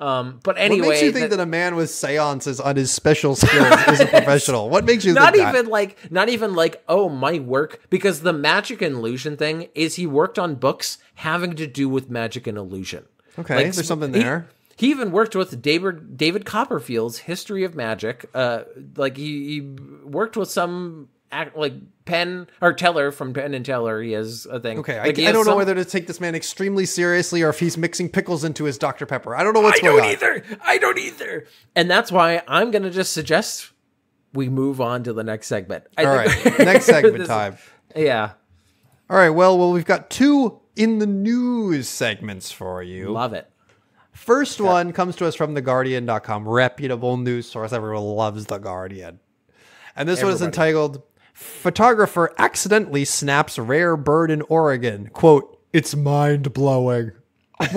um, but anyway, what makes you think that, that, a man with seances on his special skills is a professional? What makes you not even that? like not even like oh my work because the magic and illusion thing is he worked on books having to do with magic and illusion. Okay, like, there's something there. He, he, even worked with David David Copperfield's History of Magic. Uh, like he, he worked with some act like Penn or Teller from Penn and Teller. He has a thing. Okay, like I, I, don't some... know whether to take this man extremely seriously or if he's mixing pickles into his Dr Pepper. I don't know what's I going on. I don't either. I don't either. And that's why I'm going to just suggest we move on to the next segment. I All right, next segment time. yeah. All right. Well, well, we've got two in the news segments for you. Love it. First one comes to us from theguardian.com, reputable news source. Everyone loves The Guardian. And this Everybody. one is entitled Photographer accidentally snaps rare bird in Oregon. Quote, it's mind blowing.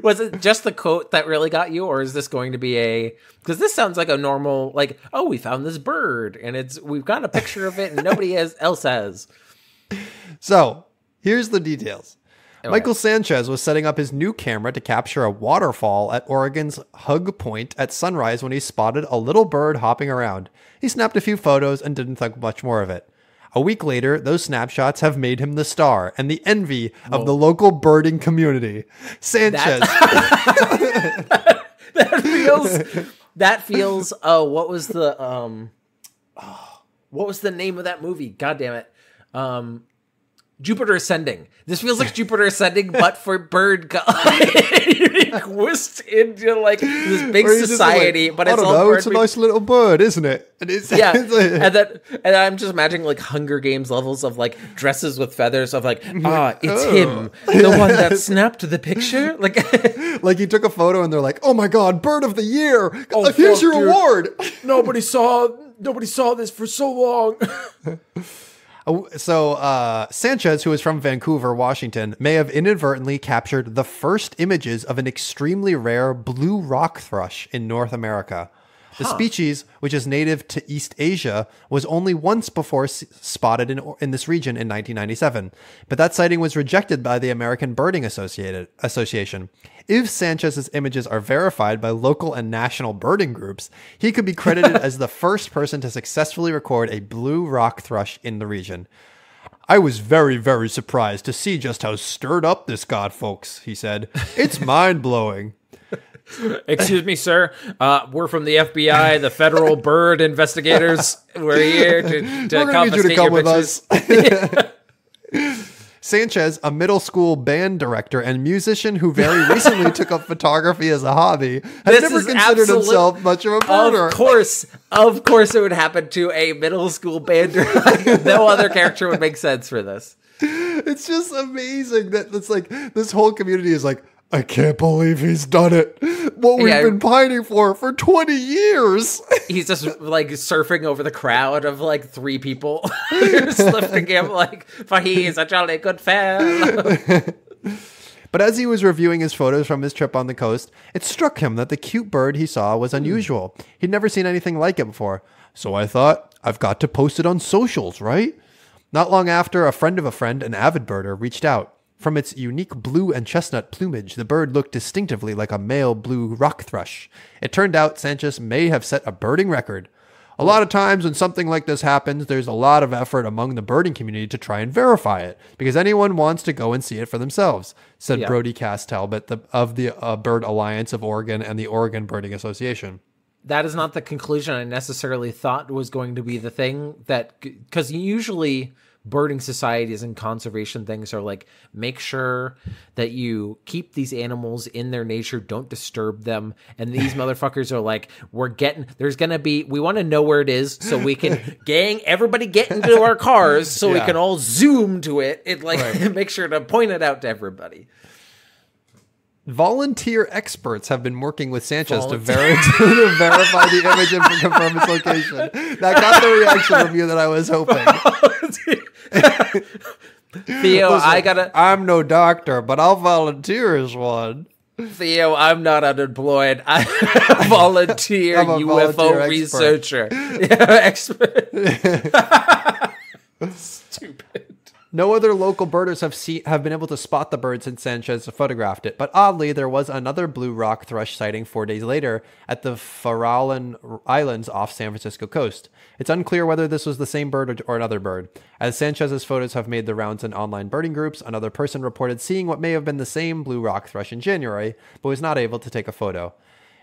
was it just the quote that really got you or is this going to be a because this sounds like a normal like oh we found this bird and it's we've got a picture of it and nobody else has so here's the details Michael Sanchez was setting up his new camera to capture a waterfall at Oregon's Hug Point at sunrise when he spotted a little bird hopping around. He snapped a few photos and didn't think much more of it. A week later, those snapshots have made him the star and the envy Whoa. of the local birding community. Sanchez. That, that feels. That feels. Oh, what was the um? Oh, what was the name of that movie? God damn it. Um, Jupiter Ascending. This feels like Jupiter Ascending, but for bird. Co- like whisked into like this big society, like, but it's all know, It's a nice little bird, isn't it? And it's, yeah, and that and I'm just imagining like Hunger Games levels of like dresses with feathers of like ah, it's oh. him, the one that snapped the picture. Like, like he took a photo and they're like, oh my god, bird of the year! Oh, Here's fuck, your dude. award. Nobody saw. Nobody saw this for so long. Uh, so uh, Sanchez, who is from Vancouver, Washington, may have inadvertently captured the first images of an extremely rare blue rock thrush in North America. The huh. species, which is native to East Asia, was only once before spotted in, in this region in 1997, but that sighting was rejected by the American Birding Associated, Association. If Sanchez's images are verified by local and national birding groups, he could be credited as the first person to successfully record a blue rock thrush in the region. I was very, very surprised to see just how stirred up this got, folks, he said. It's mind blowing. Excuse me, sir. Uh, we're from the FBI, the Federal Bird Investigators. We're here to, to confiscate you to come your with us. Sanchez, a middle school band director and musician who very recently took up photography as a hobby, has this never considered absolute, himself much of a porter. Of course, of course, it would happen to a middle school band director. no other character would make sense for this. It's just amazing that it's like this whole community is like I can't believe he's done it. What we've yeah. been pining for for 20 years. he's just like surfing over the crowd of like three people. lifting him like, for he's a jolly good fan. But as he was reviewing his photos from his trip on the coast, it struck him that the cute bird he saw was hmm. unusual. He'd never seen anything like it before. So I thought, I've got to post it on socials, right? Not long after, a friend of a friend, an avid birder, reached out. From its unique blue and chestnut plumage, the bird looked distinctively like a male blue rock thrush. It turned out Sanchez may have set a birding record. A lot of times when something like this happens, there's a lot of effort among the birding community to try and verify it because anyone wants to go and see it for themselves, said yeah. Brody Cass Talbot the, of the uh, Bird Alliance of Oregon and the Oregon Birding Association. That is not the conclusion I necessarily thought was going to be the thing that, because usually birding societies and conservation things are like make sure that you keep these animals in their nature don't disturb them and these motherfuckers are like we're getting there's gonna be we want to know where it is so we can gang everybody get into our cars so yeah. we can all zoom to it It like right. make sure to point it out to everybody Volunteer experts have been working with Sanchez to, ver- to verify the image and confirm its location. That got the reaction from you that I was hoping. Theo, Listen, I gotta. I'm no doctor, but I'll volunteer as one. Theo, I'm not unemployed. I'm a volunteer I'm a UFO volunteer researcher. expert. Stupid. No other local birders have see, have been able to spot the bird since Sanchez photographed it, but oddly, there was another blue rock thrush sighting four days later at the Farallon Islands off San Francisco coast. It's unclear whether this was the same bird or, or another bird. As Sanchez's photos have made the rounds in online birding groups, another person reported seeing what may have been the same blue rock thrush in January, but was not able to take a photo.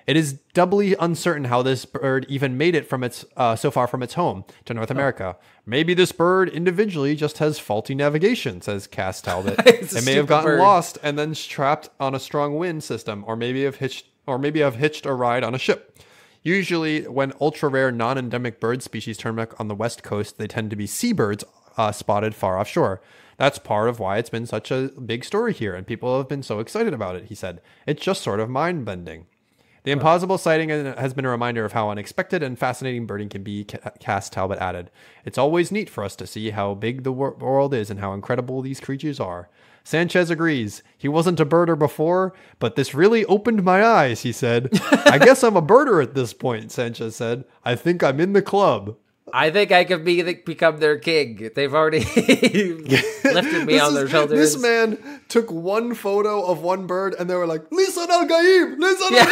It is doubly uncertain how this bird even made it from its uh, so far from its home to North America. Oh. Maybe this bird individually just has faulty navigation, says Cass Talbot. it may have gotten bird. lost and then trapped on a strong wind system, or maybe have hitched, or maybe have hitched a ride on a ship. Usually, when ultra rare non endemic bird species turn back on the west coast, they tend to be seabirds uh, spotted far offshore. That's part of why it's been such a big story here, and people have been so excited about it, he said. It's just sort of mind bending. The impossible sighting has been a reminder of how unexpected and fascinating birding can be, Cass Talbot added. It's always neat for us to see how big the world is and how incredible these creatures are. Sanchez agrees. He wasn't a birder before, but this really opened my eyes, he said. I guess I'm a birder at this point, Sanchez said. I think I'm in the club. I think I could be the, become their king. They've already lifted me on their is, shoulders. This man took one photo of one bird, and they were like, "Listen al Gaib, listen al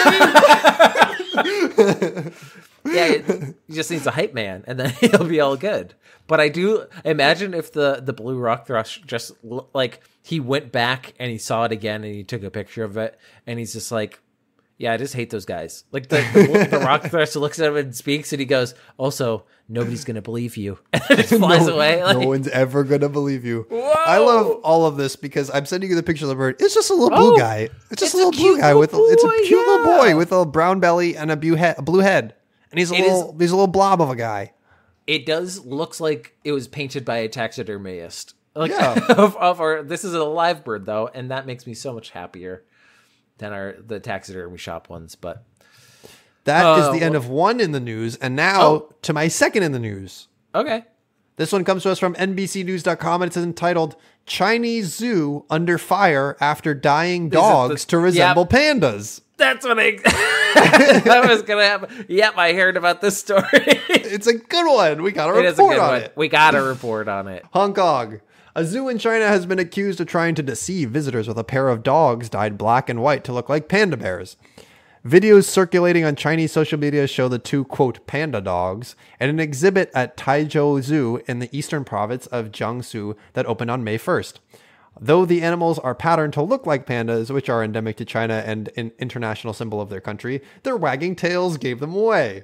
Gaib." yeah, he just needs a hype man, and then he'll be all good. But I do imagine if the the blue rock thrush just like he went back and he saw it again, and he took a picture of it, and he's just like, yeah, I just hate those guys. Like the, the, the rock thruster looks at him and speaks, and he goes, "Also, nobody's gonna believe you." and flies no, away. Like, no one's ever gonna believe you. Whoa. I love all of this because I'm sending you the picture of the bird. It's just a little oh, blue guy. It's just it's a little blue guy little with a. it's a cute yeah. little boy with a brown belly and a blue head. A blue head, and he's a it little is, he's a little blob of a guy. It does looks like it was painted by a taxidermist. Like yeah. of, of our, this is a live bird though, and that makes me so much happier than our the taxidermy shop ones. But that uh, is the well, end of one in the news, and now oh. to my second in the news. Okay. This one comes to us from NBCNews.com and it's entitled Chinese Zoo Under Fire After Dying Dogs the, to Resemble yep. Pandas. That's what I. that was going to happen. Yep, I heard about this story. it's a good one. We got a report on one. it. We got to report on it. Hong Kong. A zoo in China has been accused of trying to deceive visitors with a pair of dogs dyed black and white to look like panda bears. Videos circulating on Chinese social media show the two, quote, panda dogs at an exhibit at Taizhou Zoo in the eastern province of Jiangsu that opened on May 1st. Though the animals are patterned to look like pandas, which are endemic to China and an international symbol of their country, their wagging tails gave them away.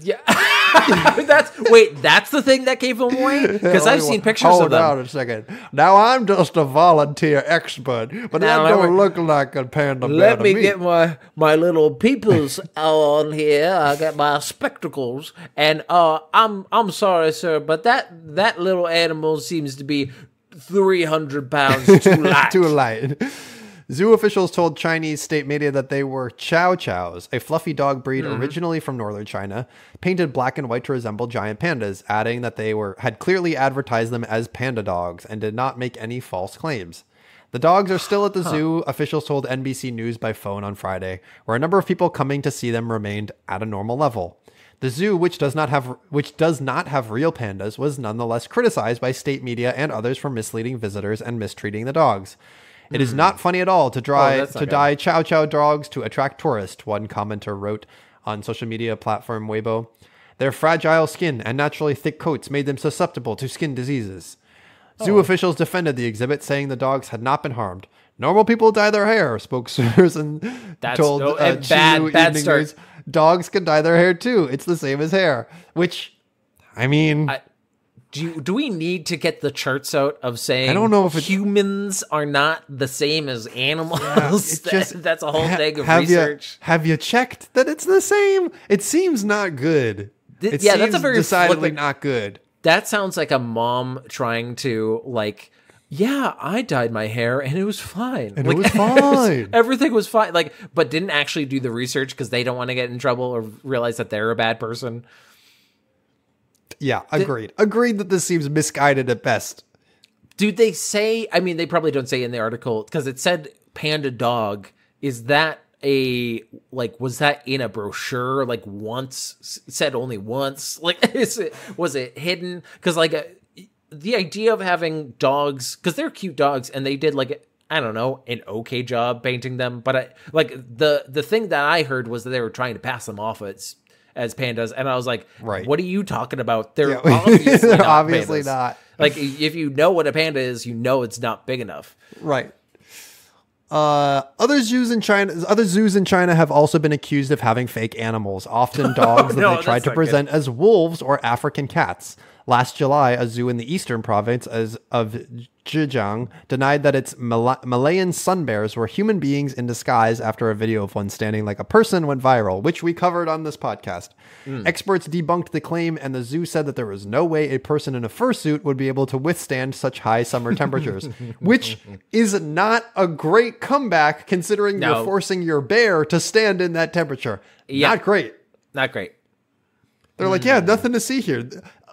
Yeah. that's wait, that's the thing that gave him away because I've seen pictures hold of them. Hold on a second. Now I'm just a volunteer expert, but now, that don't me, look like a panda. Let me, me, get my my little peepers on here. I got my spectacles, and uh, I'm I'm sorry, sir, but that that little animal seems to be three hundred pounds too light. too light. Zoo officials told Chinese state media that they were chow chows, a fluffy dog breed mm-hmm. originally from northern China, painted black and white to resemble giant pandas, adding that they were had clearly advertised them as panda dogs and did not make any false claims. The dogs are still at the huh. zoo, officials told NBC News by phone on Friday, where a number of people coming to see them remained at a normal level. The zoo, which does not have which does not have real pandas, was nonetheless criticized by state media and others for misleading visitors and mistreating the dogs. It is not funny at all to oh, dry oh, to good. dye chow chow dogs to attract tourists, one commenter wrote on social media platform Weibo. Their fragile skin and naturally thick coats made them susceptible to skin diseases. Zoo oh. officials defended the exhibit, saying the dogs had not been harmed. Normal people dye their hair, spokesperson That's told no, oh, uh, bad, bad Evening News. Dogs can dye their hair too. It's the same as hair, which, I mean, I, do you, do we need to get the charts out of saying I don't know if humans are not the same as animals? Yeah, just, that's a whole ha, thing of have research. You, have you checked that it's the same? It seems not good. it yeah, that's a very decidedly flippant, not good. That sounds like a mom trying to like yeah, I dyed my hair and it was fine. And like, it was fine. everything was fine. Like, but didn't actually do the research because they don't want to get in trouble or realize that they're a bad person. Yeah, agreed. The, agreed that this seems misguided at best. Do they say? I mean, they probably don't say in the article because it said panda dog. Is that a like? Was that in a brochure? Like once said only once. Like is it was it hidden? Because like a, uh, the idea of having dogs because they're cute dogs and they did like I don't know, an okay job painting them. But I like the the thing that I heard was that they were trying to pass them off as as pandas. And I was like, right. what are you talking about? They're yeah. obviously, not, obviously not. Like if you know what a panda is, you know it's not big enough. Right. Uh, other zoos in China, other zoos in China have also been accused of having fake animals, often oh, dogs no, that they tried to present good. as wolves or African cats. Last July, a zoo in the eastern province of Zhejiang denied that its Mal- Malayan sun bears were human beings in disguise after a video of one standing like a person went viral, which we covered on this podcast. Mm. Experts debunked the claim, and the zoo said that there was no way a person in a fursuit would be able to withstand such high summer temperatures, which is not a great comeback considering no. you're forcing your bear to stand in that temperature. Not great. Not great. They're like, hmm. yeah, nothing to see here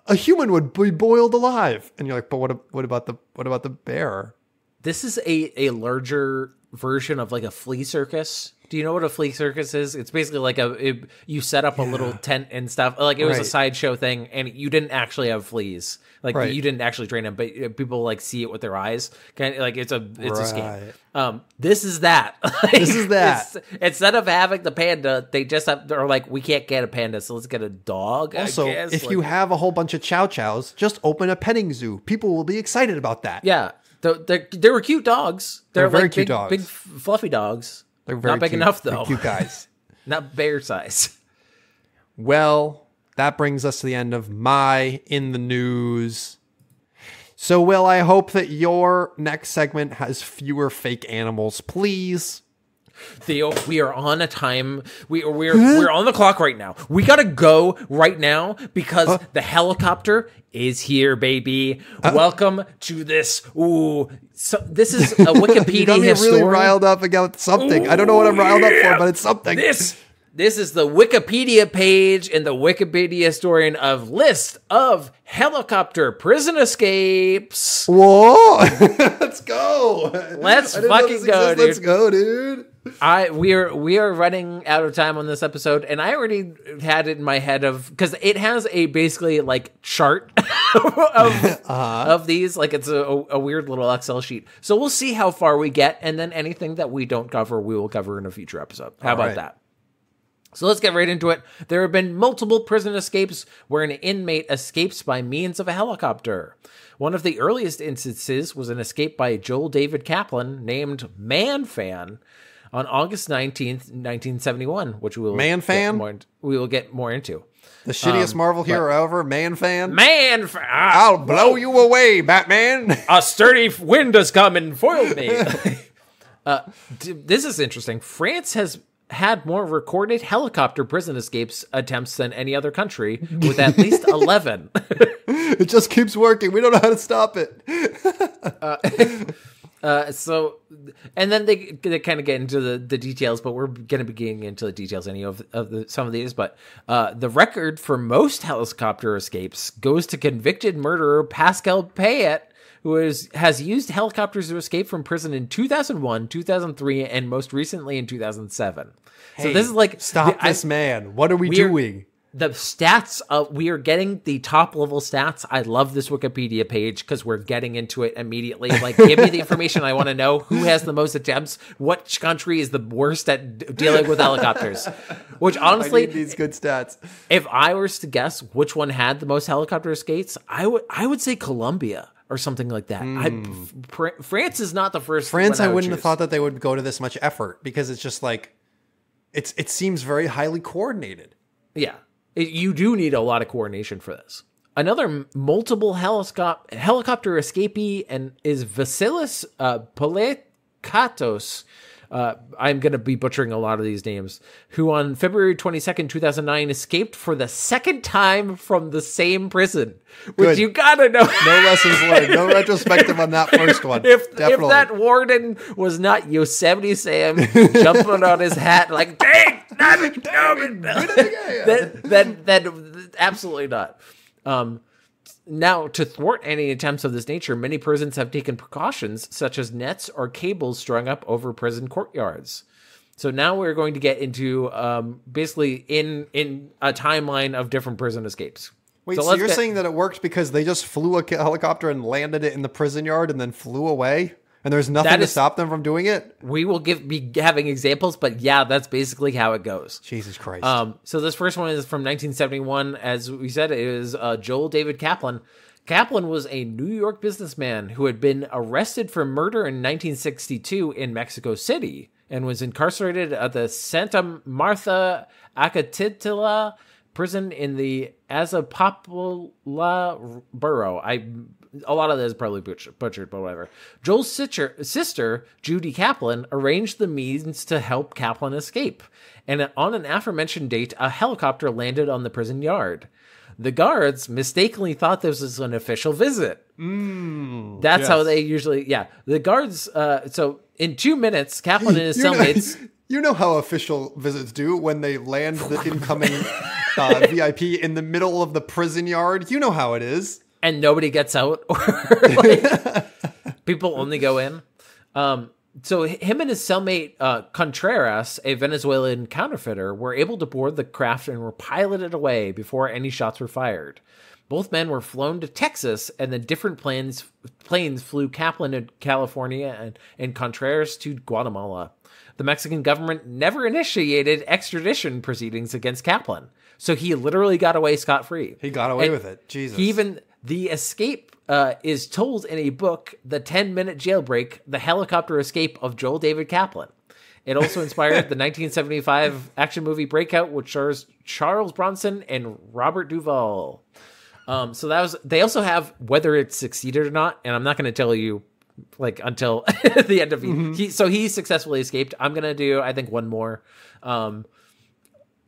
a human would be boiled alive. And you're like, but what, what about the, what about the bear? This is a, a larger version of like a flea circus do you know what a flea circus is? It's basically like a it, you set up yeah. a little tent and stuff. Like it was right. a sideshow thing, and you didn't actually have fleas. Like right. you didn't actually train them, but uh, people like see it with their eyes. Kind of, like it's a it's right. a scam. Um, this is that. this is that. instead of having the panda, they just have, they're like, we can't get a panda, so let's get a dog. Also, if like, you have a whole bunch of chow chows, just open a petting zoo. People will be excited about that. Yeah, they they were cute dogs. They're, they're like very cute big, dogs, big fluffy dogs. They're very not big cute. enough though. They're cute guys, not bear size. Well, that brings us to the end of my in the news. So, Will, I hope that your next segment has fewer fake animals, please. Theo, we are on a time. We are we're we're on the clock right now. We gotta go right now because the helicopter is here, baby. Uh, Welcome to this. Ooh, so, this is a Wikipedia. you got me really riled up about something. Ooh, I don't know what I'm riled yeah. up for, but it's something. This this is the Wikipedia page and the Wikipedia historian of list of helicopter prison escapes. Whoa! Let's go. Let's fucking go, dude. Let's go, dude. I we are we are running out of time on this episode, and I already had it in my head of because it has a basically like chart of uh-huh. of these like it's a, a weird little Excel sheet. So we'll see how far we get, and then anything that we don't cover, we will cover in a future episode. How All about right. that? So let's get right into it. There have been multiple prison escapes where an inmate escapes by means of a helicopter. One of the earliest instances was an escape by Joel David Kaplan named Man Fan on August 19th, 1971, which we will Man Fan more, we will get more into. The shittiest um, Marvel hero ever, Man Fan. Man Fan. Ah, I'll blow you away, Batman. a sturdy wind has come and foiled me. uh, this is interesting. France has had more recorded helicopter prison escapes attempts than any other country, with at least 11. it just keeps working. We don't know how to stop it. uh, uh, so, and then they they kind of get into the, the details, but we're going to be getting into the details any of of the, some of these. But uh, the record for most helicopter escapes goes to convicted murderer Pascal Payette who is, has used helicopters to escape from prison in 2001, 2003, and most recently in 2007. Hey, so this is like stop the, this I, man. What are we doing? the stats of we are getting the top level stats i love this wikipedia page because we're getting into it immediately like give me the information i want to know who has the most attempts which country is the worst at dealing with helicopters which honestly these good stats if i was to guess which one had the most helicopter escapes i would i would say colombia or something like that. Mm. I, hmm. Fr- France is not the first. France, I, I, wouldn't have thought that they would go to this much effort because it's just like, it's it seems very highly coordinated. Yeah, it, you do need a lot of coordination for this. Another multiple helicopter helicopter escapee and is Vasilis uh, uh, I'm going to be butchering a lot of these names, who on February 22nd, 2009, escaped for the second time from the same prison, which Good. you got to know. no lessons learned. No retrospective on that first one. If, Definitely. if that warden was not Yosemite Sam jumping on his hat like, dang, not, no, no, no. then, then, then absolutely not. Um, now, to thwart any attempts of this nature, many prisons have taken precautions such as nets or cables strung up over prison courtyards. So now we're going to get into um, basically in in a timeline of different prison escapes. Wait, so, so you're get... saying that it worked because they just flew a helicopter and landed it in the prison yard and then flew away? and there's nothing that to is, stop them from doing it. We will give be having examples, but yeah, that's basically how it goes. Jesus Christ. Um, so this first one is from 1971. As we said, it is uh, Joel David Kaplan. Kaplan was a New York businessman who had been arrested for murder in 1962 in Mexico City and was incarcerated at the Santa Martha Acatitla prison in the Azapopla borough. I a lot of that is probably butchered, but whatever. Joel's sister, sister, Judy Kaplan, arranged the means to help Kaplan escape. And on an aforementioned date, a helicopter landed on the prison yard. The guards mistakenly thought this was an official visit. Mm, That's yes. how they usually, yeah. The guards, uh, so in two minutes, Kaplan and his cellmates. you know how official visits do when they land the incoming uh, VIP in the middle of the prison yard. You know how it is and nobody gets out or like people only go in. Um, so him and his cellmate uh, Contreras, a Venezuelan counterfeiter, were able to board the craft and were piloted away before any shots were fired. Both men were flown to Texas, and then different planes planes flew Kaplan to California and, and Contreras to Guatemala. The Mexican government never initiated extradition proceedings against Kaplan, so he literally got away scot free. He got away and with it. Jesus. He even the escape uh, is told in a book, The 10 Minute Jailbreak The Helicopter Escape of Joel David Kaplan. It also inspired the 1975 action movie Breakout, which stars Charles Bronson and Robert Duvall. Um, so that was. They also have whether it succeeded or not, and I'm not going to tell you like until the end of mm-hmm. he, so he successfully escaped i'm gonna do i think one more um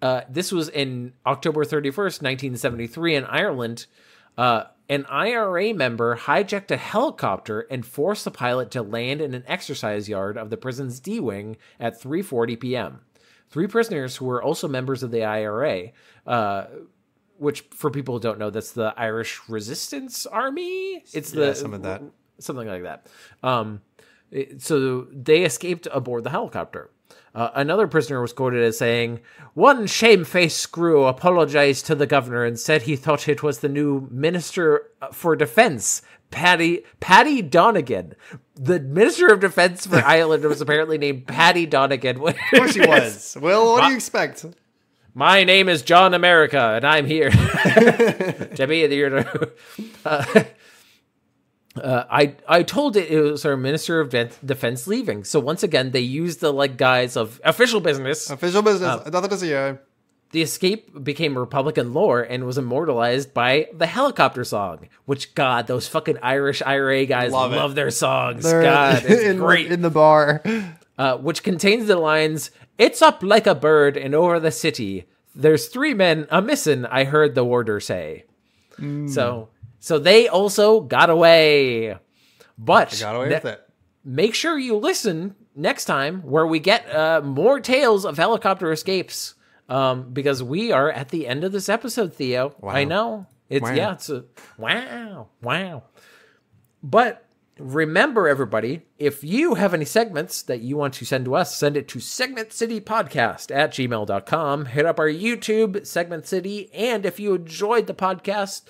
uh this was in october 31st 1973 in ireland uh an IRA member hijacked a helicopter and forced the pilot to land in an exercise yard of the prison's D wing at 3:40 p.m. Three prisoners who were also members of the IRA, uh, which for people who don't know, that's the Irish Resistance Army. It's yeah, the some of that, something like that. Um, so they escaped aboard the helicopter. Uh, another prisoner was quoted as saying, One shamefaced screw apologized to the governor and said he thought it was the new Minister uh, for Defense, Paddy Paddy Donegan. The Minister of Defense for Ireland was apparently named Paddy Donegan. of course he was. Well, what do you expect? my name is John America, and I'm here to be the. Uh, uh, I I told it it was our Minister of Defense leaving. So once again, they used the like guise of official business. Official business. Uh, um, Nothing The escape became Republican lore and was immortalized by the helicopter song. Which God, those fucking Irish IRA guys love, love their songs. They're God, it's in, great in the bar. Uh, which contains the lines "It's up like a bird and over the city." There's three men a missing. I heard the warder say. Mm. So so they also got away. But got away with it. Make sure you listen next time where we get uh, more tales of helicopter escapes um, because we are at the end of this episode, Theo. Wow. I know. It's wow. yeah, it's a wow, wow. But remember everybody, if you have any segments that you want to send to us, send it to segmentcitypodcast at gmail.com. Hit up our YouTube, Segment City, and if you enjoyed the podcast,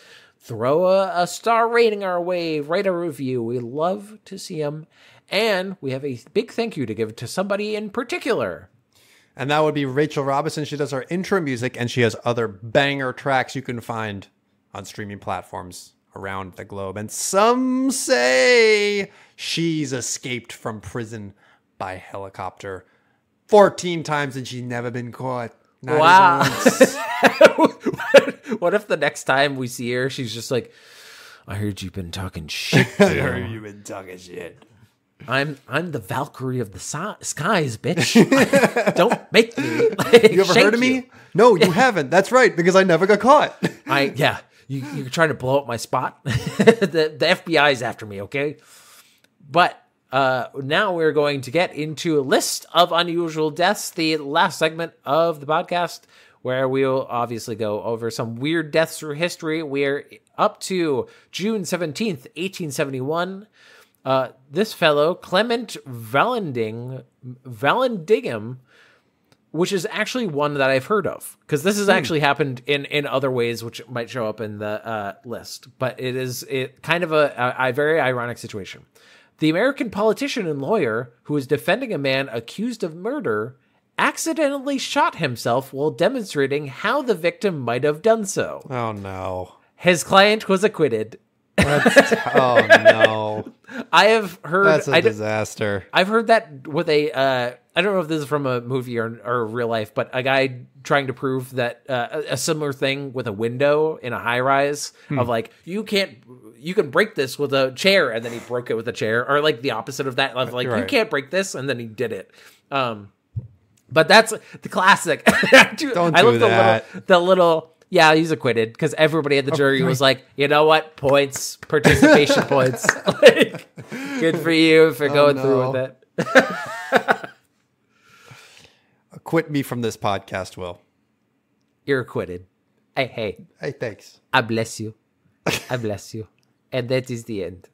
throw a, a star rating our way, write a review. We love to see them. And we have a big thank you to give to somebody in particular. And that would be Rachel Robinson. She does our intro music and she has other banger tracks you can find on streaming platforms around the globe. And some say she's escaped from prison by helicopter 14 times and she's never been caught. Not wow. what if the next time we see her, she's just like, I heard you've been talking shit. I heard you've been talking shit. I'm I'm the Valkyrie of the skies, bitch. Don't make me. Like, you ever heard of me? You. No, you haven't. That's right, because I never got caught. I yeah. You, you're trying to blow up my spot. the, the FBI's after me, okay? But uh, now we're going to get into a list of unusual deaths, the last segment of the podcast, where we'll obviously go over some weird deaths through history. We're up to June 17th, 1871. Uh, this fellow, Clement Valending Vallandigham, which is actually one that I've heard of because this has mm. actually happened in in other ways, which might show up in the uh, list. But it is it kind of a, a, a very ironic situation. The American politician and lawyer who was defending a man accused of murder accidentally shot himself while demonstrating how the victim might have done so. Oh no. His client was acquitted. That's, oh no! I have heard. That's a disaster. I've heard that with a uh, I don't know if this is from a movie or, or real life, but a guy trying to prove that uh, a, similar thing with a window in a high rise hmm. of like you can't you can break this with a chair and then he broke it with a chair or like the opposite of that of like right. you can't break this and then he did it. Um, but that's the classic. I, do, not do I love that. the little the little yeah, he's acquitted because everybody at the jury was like, you know what, points, participation points. like, good for you for oh, going oh, no. through with it quit me from this podcast, Will. You're acquitted. Hey, hey. Hey, thanks. I bless you. I bless you. And that is the end.